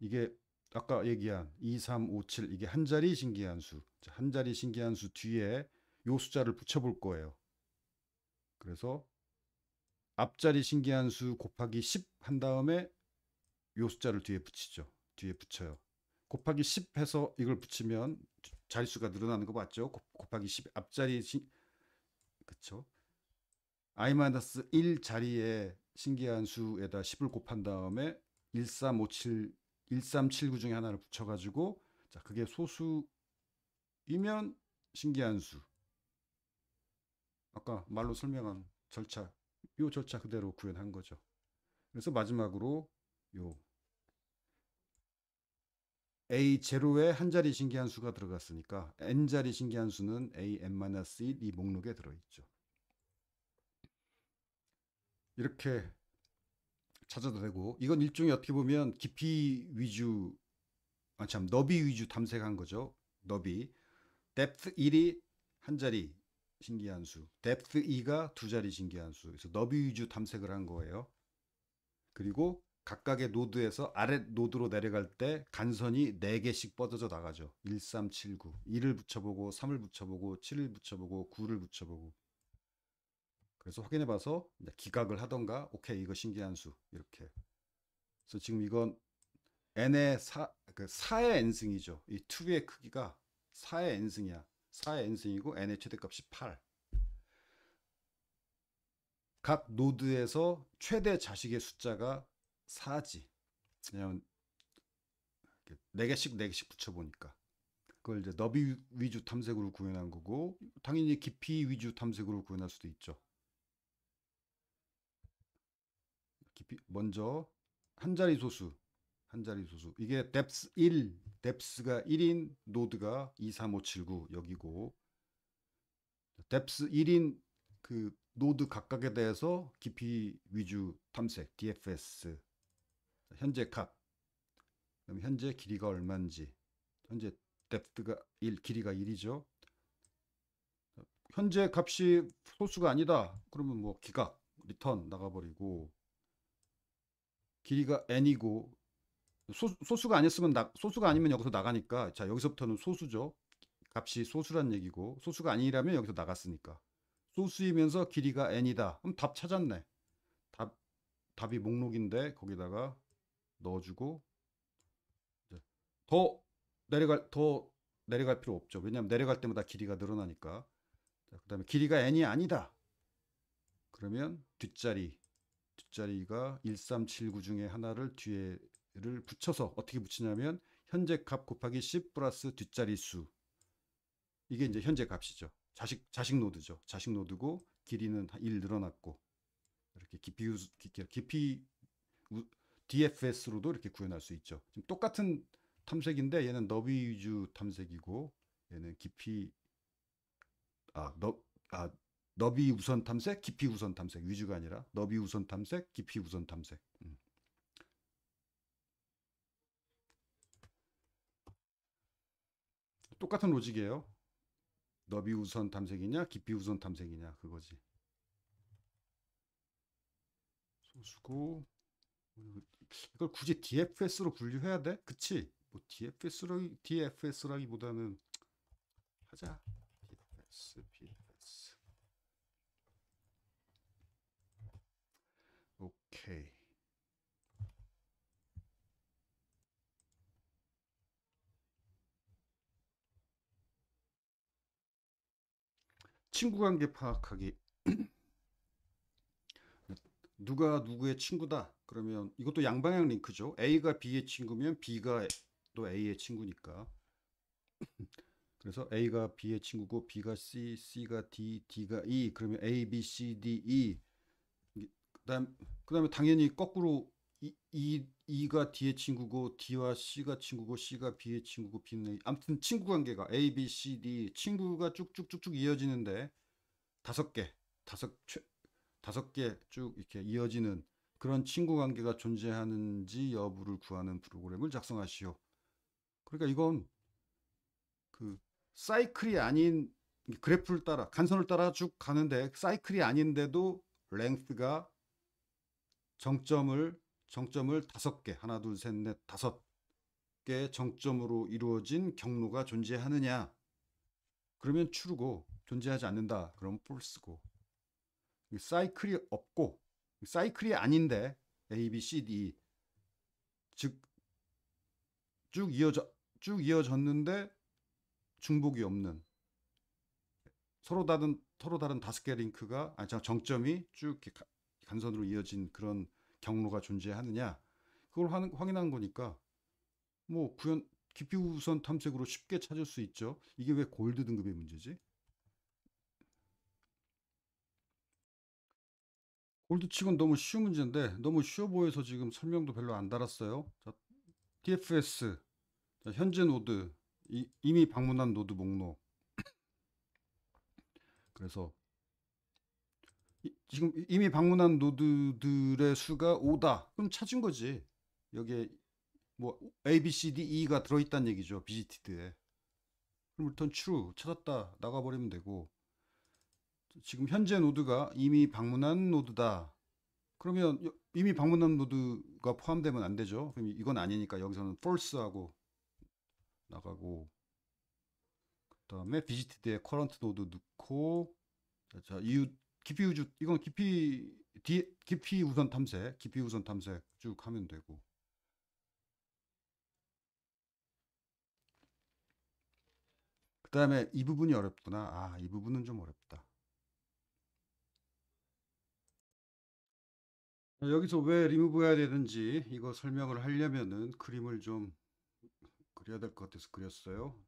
이게 아까 얘기한 2, 3, 5, 7 이게 한 자리 신기한 수. 한 자리 신기한 수 뒤에 요 숫자를 붙여볼 거예요. 그래서 앞자리 신기한 수 곱하기 10 한 다음에 요 숫자를 뒤에 붙이죠. 뒤에 붙여요. 곱하기 10 해서 이걸 붙이면 자릿수가 늘어나는 거 맞죠? 곱하기 10 앞자리 신 그쵸? i-1 자리에 신기한 수에다 10을 곱한 다음에 1357 1379 중에 하나를 붙여 가지고 자, 그게 소수이면 신기한 수. 아까 말로 설명한 절차. 요 절차 그대로 구현한 거죠. 그래서 마지막으로 요 A0에 한 자리 신기한 수가 들어갔으니까 N자리 신기한 수는 AN-1 이 목록에 들어있죠. 이렇게 찾아도 되고 이건 일종의 어떻게 보면 깊이 위주 아 참 너비 위주 탐색한 거죠. 너비. depth 1이 한 자리 신기한 수. depth 2가 두 자리 신기한 수. 그래서 너비 위주 탐색을 한 거예요. 그리고 각각의 노드에서 아래 노드로 내려갈 때 간선이 4개씩 뻗어져 나가죠. 1, 3, 7, 9. 1을 붙여보고 3을 붙여보고 7을 붙여보고 9를 붙여보고 그래서 확인해 봐서 기각을 하던가 오케이 이거 신기한 수 이렇게 그래서 지금 이건 n의 4, 그 4의 n승이죠 이 2의 크기가 4의 n승이야 4의 n승이고 n의 최대값이 8각 노드에서 최대 자식의 숫자가 4지 왜냐면 4개씩 4개씩 붙여보니까 그걸 이제 너비 위주 탐색으로 구현한 거고 당연히 깊이 위주 탐색으로 구현할 수도 있죠 먼저 한 자리 소수 한 자리 소수 이게 depth 1 depth가 1인 노드가 2, 3, 5, 7, 9 여기고 depth 1인 그 노드 각각에 대해서 깊이 위주 탐색 DFS 현재 값 현재 길이가 얼마인지 현재 depth가 1 길이가 1이죠 현재 값이 소수가 아니다 그러면 뭐 기각 리턴 나가버리고 길이가 n이고 소, 수가 아니었으면 나, 소수가 아니면 여기서 나가니까 자 여기서부터는 소수죠. 값이 소수란 얘기고 소수가 아니라면 여기서 나갔으니까 소수이면서 길이가 n이다. 그럼 답 찾았네. 답 답이 목록인데 거기다가 넣어주고 더 내려갈 더 내려갈 필요 없죠. 왜냐면 내려갈 때마다 길이가 늘어나니까. 그 다음에 길이가 n이 아니다. 그러면 뒷자리 뒷자리가 1379 중에 하나를 뒤에를 붙여서 어떻게 붙이냐면 현재 값 곱하기 10 플러스 뒷자리 수. 이게 이제 현재 값이죠. 자식 자식 노드죠. 자식 노드고 길이는 1 늘어났고 이렇게 깊이 우수, 깊이 DFS로도 이렇게 구현할 수 있죠. 지금 똑같은 탐색인데 얘는 너비 위주 탐색이고 얘는 깊이 아, 너, 아 너비 우선 탐색, 깊이 우선 탐색 위주가 아니라 너비 우선 탐색, 깊이 우선 탐색. 음. 똑같은 로직이에요. 너비 우선 탐색이냐, 깊이 우선 탐색이냐 그거지. 소수고 이걸 굳이 DFS로 분류해야 돼? 그치? 뭐 DFS로 DFS라기보다는 하자. DFS, b 오케이. 친구 관계 파악하기. 누가 누구의 친구다. 그러면 이것도 양방향 링크죠. A가 B의 친구면 B가 또 A의 친구니까. 그래서 A가 B의 친구고 B가 C, C가 D, D가 E. 그러면 A, B, C, D, E. 그다음 그다음에 당연히 거꾸로 이, 이 E가 D의 친구고 D와 C가 친구고 C가 B의 친구고 B는 아무튼 친구 관계가 A, B, C, D 친구가 쭉쭉쭉쭉 이어지는데 다섯 개 다섯 다섯 개 쭉 이렇게 이어지는 그런 친구 관계가 존재하는지 여부를 구하는 프로그램을 작성하시오. 그러니까 이건 그 사이클이 아닌 그래프를 따라 간선을 따라 쭉 가는데 사이클이 아닌데도 랭스가 정점을 정점을 다섯 개 하나 둘 셋 넷 다섯 개 정점으로 이루어진 경로가 존재하느냐 그러면 추르고 존재하지 않는다 그럼볼스고 사이클이 없고 사이클이 아닌데 A B C D 즉 쭉 이어져 쭉 이어졌는데 중복이 없는 서로 다른 서로 다른 다섯 개 링크가 아니 정점이 쭉 이렇게 간선으로 이어진 그런 경로가 존재하느냐 그걸 확인한 거니까 뭐 구현 기피우선 탐색으로 쉽게 찾을 수 있죠. 이게 왜 골드 등급의 문제지? 골드 치곤 너무 쉬운 문제인데 너무 쉬워 보여서 지금 설명도 별로 안 달았어요. 자, TFS 자, 현재 노드 이, 이미 방문한 노드 목록 그래서 지금 이미 방문한 노드들의 수가 5다. 그럼 찾은 거지. 여기에 뭐 A, B, C, D, E가 들어있다는 얘기죠. 비지티드에. 그럼 일단 true 찾았다 나가버리면 되고 지금 현재 노드가 이미 방문한 노드다. 그러면 이미 방문한 노드가 포함되면 안 되죠. 그럼 이건 아니니까 여기서는 false하고 나가고 그 다음에 비지티드에 current 노드 넣고 자 이웃 깊이 우주 이건 깊이 뒤 깊이 우선 탐색, 깊이 우선 탐색 쭉 하면 되고. 그다음에 이 부분이 어렵구나. 아, 이 부분은 좀 어렵다. 여기서 왜 리무브 해야 되는지 이거 설명을 하려면은 그림을 좀 그려야 될 것 같아서 그렸어요.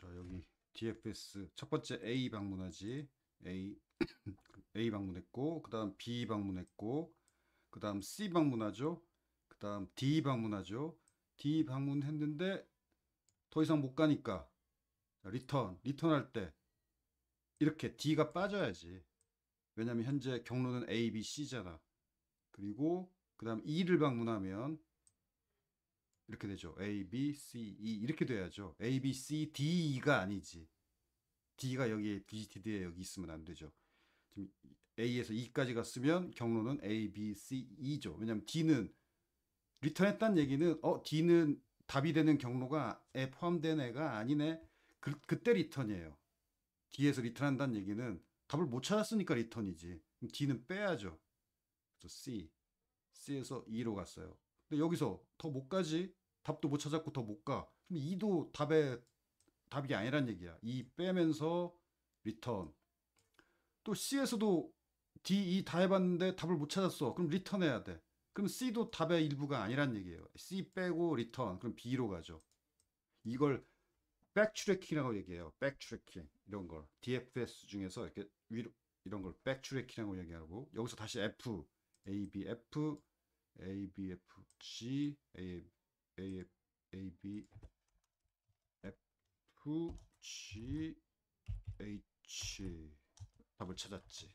자, 여기 DFS 첫 번째 A 방문하지. A A 방문했고 그 다음 B 방문했고 그 다음 C 방문하죠 그 다음 D 방문하죠 D 방문했는데 더 이상 못 가니까 리턴 리턴할 때 이렇게 D가 빠져야지 왜냐면 현재 경로는 A, B, C잖아 그리고 그 다음 E를 방문하면 이렇게 되죠. A, B, C, E 이렇게 돼야죠. A, B, C, D, E가 아니지. D가 여기에 d t d 에 여기 있으면 안 되죠. A에서 e 까지갔으면 경로는 A, B, C, E죠. 왜냐면 D는 리턴했다는 얘기는 어 D는 답이 되는 경로가 에 포함된 애가 아니네. 그, 그때 리턴이에요. D에서 리턴한다는 얘기는 답을 못 찾았으니까 리턴이지. D는 빼야죠. 그래서 C, C에서 E로 갔어요. 근데 여기서 더 못 가지. 답도 못 찾았고 더 못 가. 그럼 2도 답에 답이 아니란 얘기야. 이 e 빼면서 리턴. 또 C에서도 D, E 다 해봤는데 답을 못 찾았어. 그럼 리턴해야 돼. 그럼 C도 답의 일부가 아니란 얘기예요. C 빼고 리턴. 그럼 B로 가죠. 이걸 백트래킹이라고 얘기해요. 백트래킹 이런 걸 DFS 중에서 이렇게 위로 이런 걸 백트래킹이라고 얘기하고 여기서 다시 F, A, B, F, A, B, F, G, A, A, A, B, F, G, H 답을 찾았지.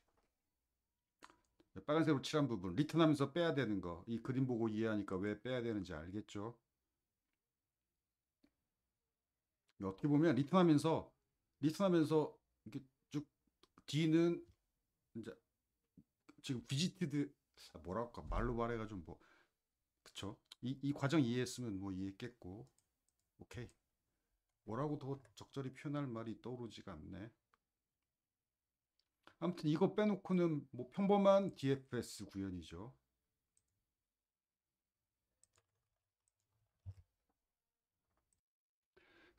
빨간색으로 칠한 부분 리턴하면서 빼야 되는 거 이 그림 보고 이해하니까 왜 빼야 되는지 알겠죠? 어떻게 보면 리턴하면서 리턴하면서 이렇게 쭉뒤는 이제 지금 비지티드 아, 뭐랄까 말로 말해가지고 뭐 그쵸? 이, 이 과정 이해했으면 뭐 이해했겠고 오케이 뭐라고 더 적절히 표현할 말이 떠오르지가 않네 아무튼 이거 빼놓고는 뭐 평범한 DFS 구현이죠.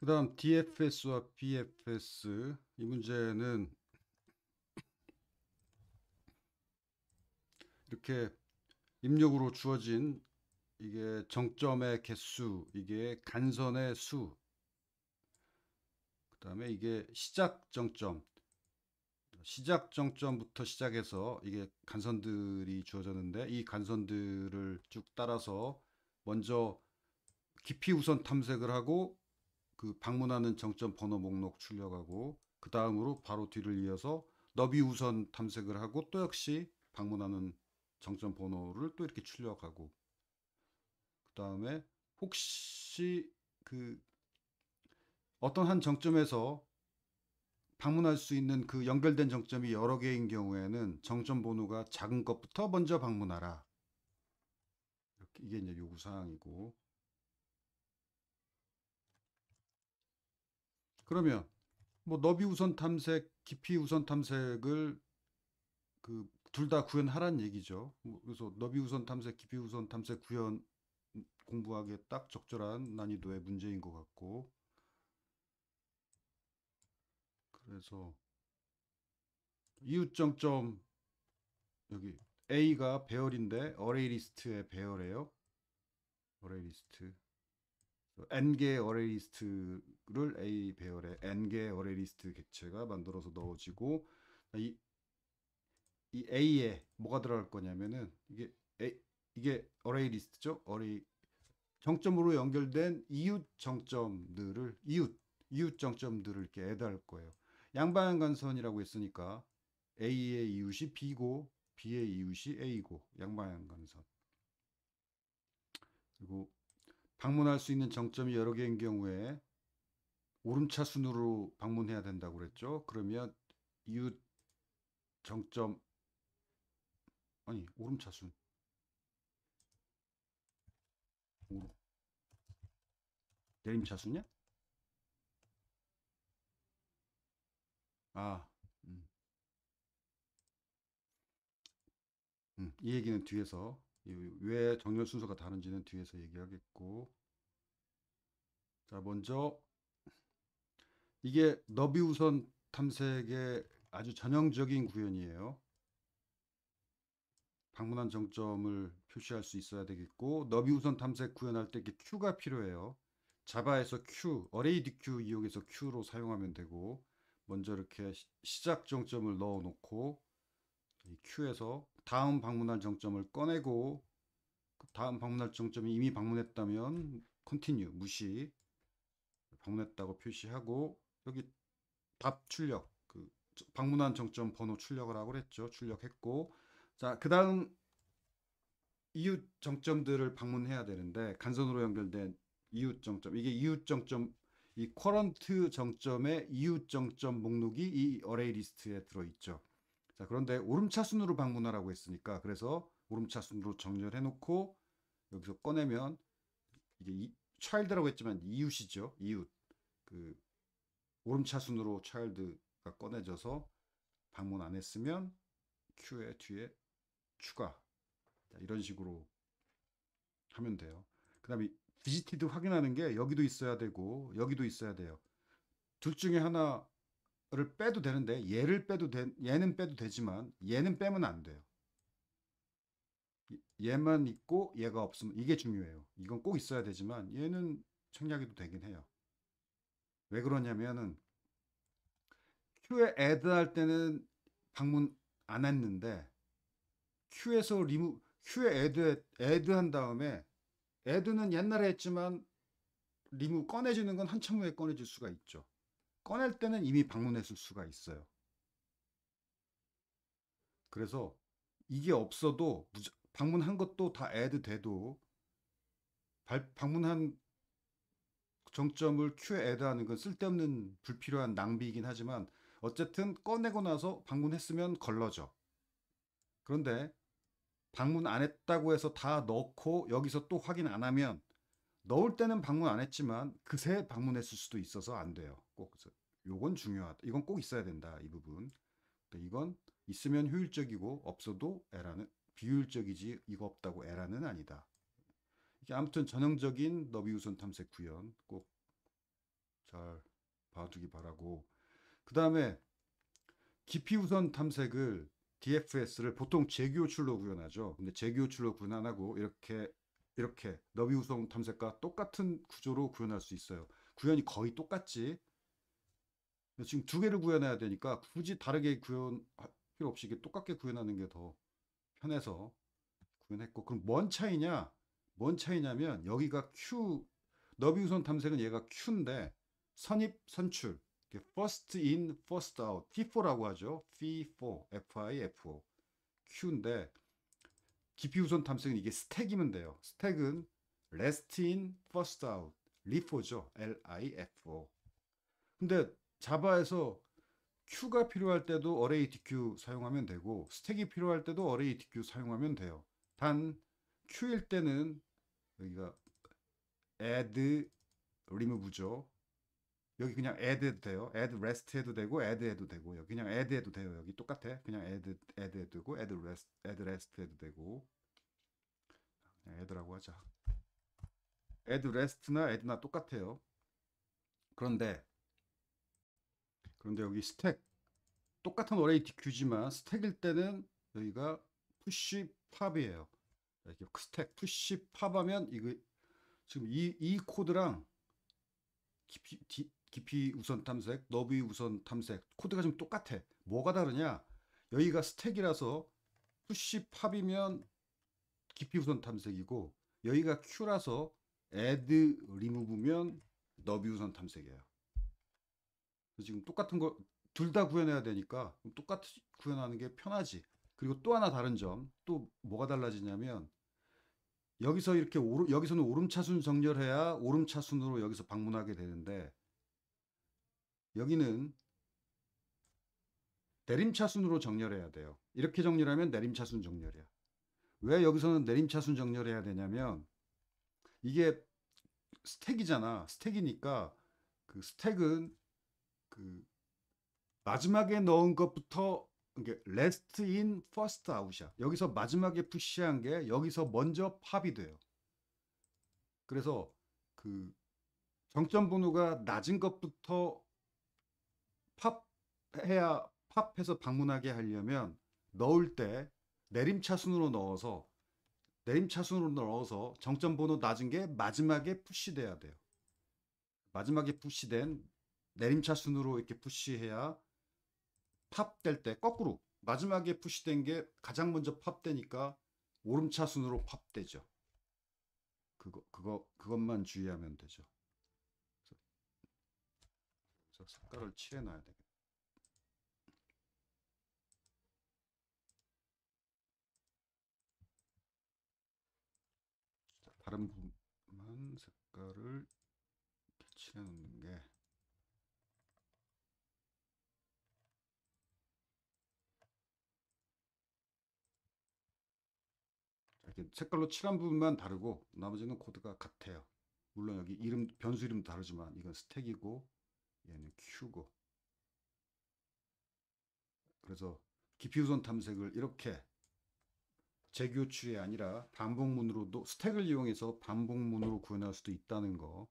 그 다음 DFS와 BFS 이 문제는 이렇게 입력으로 주어진 이게 정점의 개수, 이게 간선의 수, 그 다음에 이게 시작 정점, 시작 정점부터 시작해서 이게 간선들이 주어졌는데 이 간선들을 쭉 따라서 먼저 깊이 우선 탐색을 하고 그 방문하는 정점 번호 목록 출력하고 그 다음으로 바로 뒤를 이어서 너비 우선 탐색을 하고 또 역시 방문하는 정점 번호를 또 이렇게 출력하고 그 다음에 혹시 그 어떤 한 정점에서 방문할 수 있는 그 연결된 정점이 여러 개인 경우에는 정점 번호가 작은 것부터 먼저 방문하라. 이렇게 이게 이제 요구 사항이고. 그러면 뭐 너비 우선 탐색, 깊이 우선 탐색을 그 둘 다 구현하란 얘기죠. 뭐 그래서 너비 우선 탐색, 깊이 우선 탐색 구현 공부하기에 딱 적절한 난이도의 문제인 것 같고 그래서 이웃정점 여기 A가 배열인데 어레이 리스트의 배열이에요. 어레이 리스트. n개의 어레이 리스트를 A 배열에 n개의 어레이 리스트 객체가 만들어서 넣어지고 이, 이 A에 뭐가 들어갈 거냐면은 이게 A, 이게 어레이 리스트죠. 어레이 정점으로 연결된 이웃 정점들을 이웃 이웃 정점들을 이렇게 애달 거예요. 양방향간선이라고 했으니까 A의 이웃이 B고 B의 이웃이 A고 양방향간선 그리고 방문할 수 있는 정점이 여러 개인 경우에 오름차순으로 방문해야 된다고 그랬죠. 그러면 이웃 정점 아니 오름차순 오름. 내림차순이야? 아, 음. 음, 이 얘기는 뒤에서 왜 정렬 순서가 다른지는 뒤에서 얘기하겠고 자 먼저 이게 너비우선 탐색의 아주 전형적인 구현이에요 방문한 정점을 표시할 수 있어야 되겠고 너비우선 탐색 구현할 때이 Q가 필요해요 자바에서 Q, 어레이 DQ 이용해서 Q로 사용하면 되고 먼저 이렇게 시작 정점을 넣어 놓고 이 Q에서 다음 방문할 정점을 꺼내고 그 다음 방문할 정점이 이미 방문했다면 컨티뉴 무시 방문했다고 표시하고 여기 답 출력 그 방문한 정점 번호 출력을 하고 그랬죠 출력했고 자그 다음 이웃 정점들을 방문해야 되는데 간선으로 연결된 이웃 정점 이게 이웃 정점 이 커런트 정점의 이웃 정점 목록이 이 어레이 리스트에 들어있죠. 자, 그런데 오름차순으로 방문하라고 했으니까 그래서 오름차순으로 정렬해 놓고 여기서 꺼내면 이게 이, 차일드라고 했지만 이웃이죠. 이웃. 그 오름차순으로 차일드가 꺼내져서 방문 안 했으면 큐에 뒤에 추가. 자, 이런 식으로 하면 돼요. 그다음에 d 지티드 확인하는 게 여기도 있어야 되고 여기도 있어야 돼요. 둘 중에 하나를 빼도 되는데 얘를 빼도 되, 얘는 빼도 되지만 얘는 빼면 안 돼요. 예, 얘만 있고 얘가 없으면 이게 중요해요. 이건 꼭 있어야 되지만 얘는 생략해도 되긴 해요. 왜 그러냐면은 Q에 add 할 때는 방문 안 했는데 Q에서 리무 Q에 add add 한 다음에 에드는 옛날에 했지만 리무 꺼내주는 건 한참 후에 꺼내줄 수가 있죠. 꺼낼 때는 이미 방문했을 수가 있어요. 그래서 이게 없어도 방문한 것도 다 a 드 돼도 방문한 정점을 큐에 a 드 하는 건 쓸데없는 불필요한 낭비이긴 하지만 어쨌든 꺼내고 나서 방문했으면 걸러져. 그런데 방문 안 했다고 해서 다 넣고 여기서 또 확인 안 하면 넣을 때는 방문 안 했지만 그새 방문했을 수도 있어서 안 돼요. 꼭 요건 중요하다. 이건 꼭 있어야 된다. 이 부분. 이건 있으면 효율적이고 없어도 에라는 비효율적이지 이거 없다고 에라는 아니다. 이게 아무튼 전형적인 너비우선 탐색 구현 꼭 잘 봐두기 바라고 그 다음에 깊이 우선 탐색을 DFS를 보통 재교출로 구현하죠. 근데 재교출로 구현하고 이렇게 이렇게 너비 우성 탐색과 똑같은 구조로 구현할 수 있어요. 구현이 거의 똑같지. 지금 두 개를 구현해야 되니까 굳이 다르게 구현 필요 없이 이게 똑같게 구현하는 게 더 편해서 구현했고 그럼 뭔 차이냐? 뭔 차이냐면 여기가 Q 너비 우성 탐색은 얘가 Q인데 선입 선출 first in, first out, T4라고 하죠. F4, FIFO, Q인데 깊이 우선 탐색은 이게 스택이면 돼요. 스택은 last in, first out, LIFO죠. L-I-F-O. 근데 자바에서 Q가 필요할 때도 array DQ 사용하면 되고 스택이 필요할 때도 array DQ 사용하면 돼요. 단 Q일 때는 여기가 add, remove죠. 여기 그냥 add 해도 돼요. add rest 해도 되고 add 해도 되고 여기 그냥 add 해도 돼요. 여기 똑같아. 그냥 add add 해도 되고 add rest add rest 해도 되고 그냥 add라고 하자. add rest나 add나 똑같아요. 그런데 그런데 여기 stack 똑같은 ORADQ지만 s t a c k 일 때는 여기가 push pop이에요. 이렇게 스택 push pop 하면 이거 지금 이, 이 코드랑 깊이, 깊이 우선 탐색, 너비 우선 탐색 코드가 좀 똑같아. 뭐가 다르냐? 여기가 스택이라서 푸시 팝이면 깊이 우선 탐색이고 여기가 큐라서 애드 리무브면 너비 우선 탐색이에요. 지금 똑같은 거 둘 다 구현해야 되니까 똑같이 구현하는 게 편하지. 그리고 또 하나 다른 점, 또 뭐가 달라지냐면 여기서 이렇게 오름, 여기서는 오름차순 정렬해야 오름차순으로 여기서 방문하게 되는데 여기는 내림차순으로 정렬해야 돼요. 이렇게 정렬하면 내림차순 정렬이야. 왜 여기서는 내림차순 정렬해야 되냐면 이게 스택이잖아. 스택이니까 그 스택은 그 마지막에 넣은 것부터 레스트 인 퍼스트 아 f i 이야 여기서 마지막에 푸시한 게 여기서 먼저 팝이 돼요. 그래서 그 정점 번호가 낮은 것부터 팝 해야 팝해서 방문하게 하려면 넣을 때 내림차순으로 넣어서 내림차순으로 넣어서 정점 번호 낮은 게 마지막에 푸시돼야 돼요. 마지막에 푸시된 내림차순으로 이렇게 푸시해야 팝 될 때 거꾸로 마지막에 푸시된 게 가장 먼저 팝되니까 오름차순으로 팝되죠. 그거 그거 그것만 주의하면 되죠. 그래서 색깔을 칠해 놔야 되겠다. 다른 부분만 색깔을 칠해 놓는 게 이렇게 색깔로 칠한 부분만 다르고 나머지는 코드가 같아요. 물론 여기 이름 변수 이름도 다르지만 이건 스택이고 얘는 Q고. 그래서 기피우선 탐색을 이렇게 재교출이 아니라 반복문으로도 스택을 이용해서 반복문으로 구현할 수도 있다는 거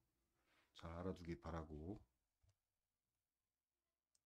잘 알아두기 바라고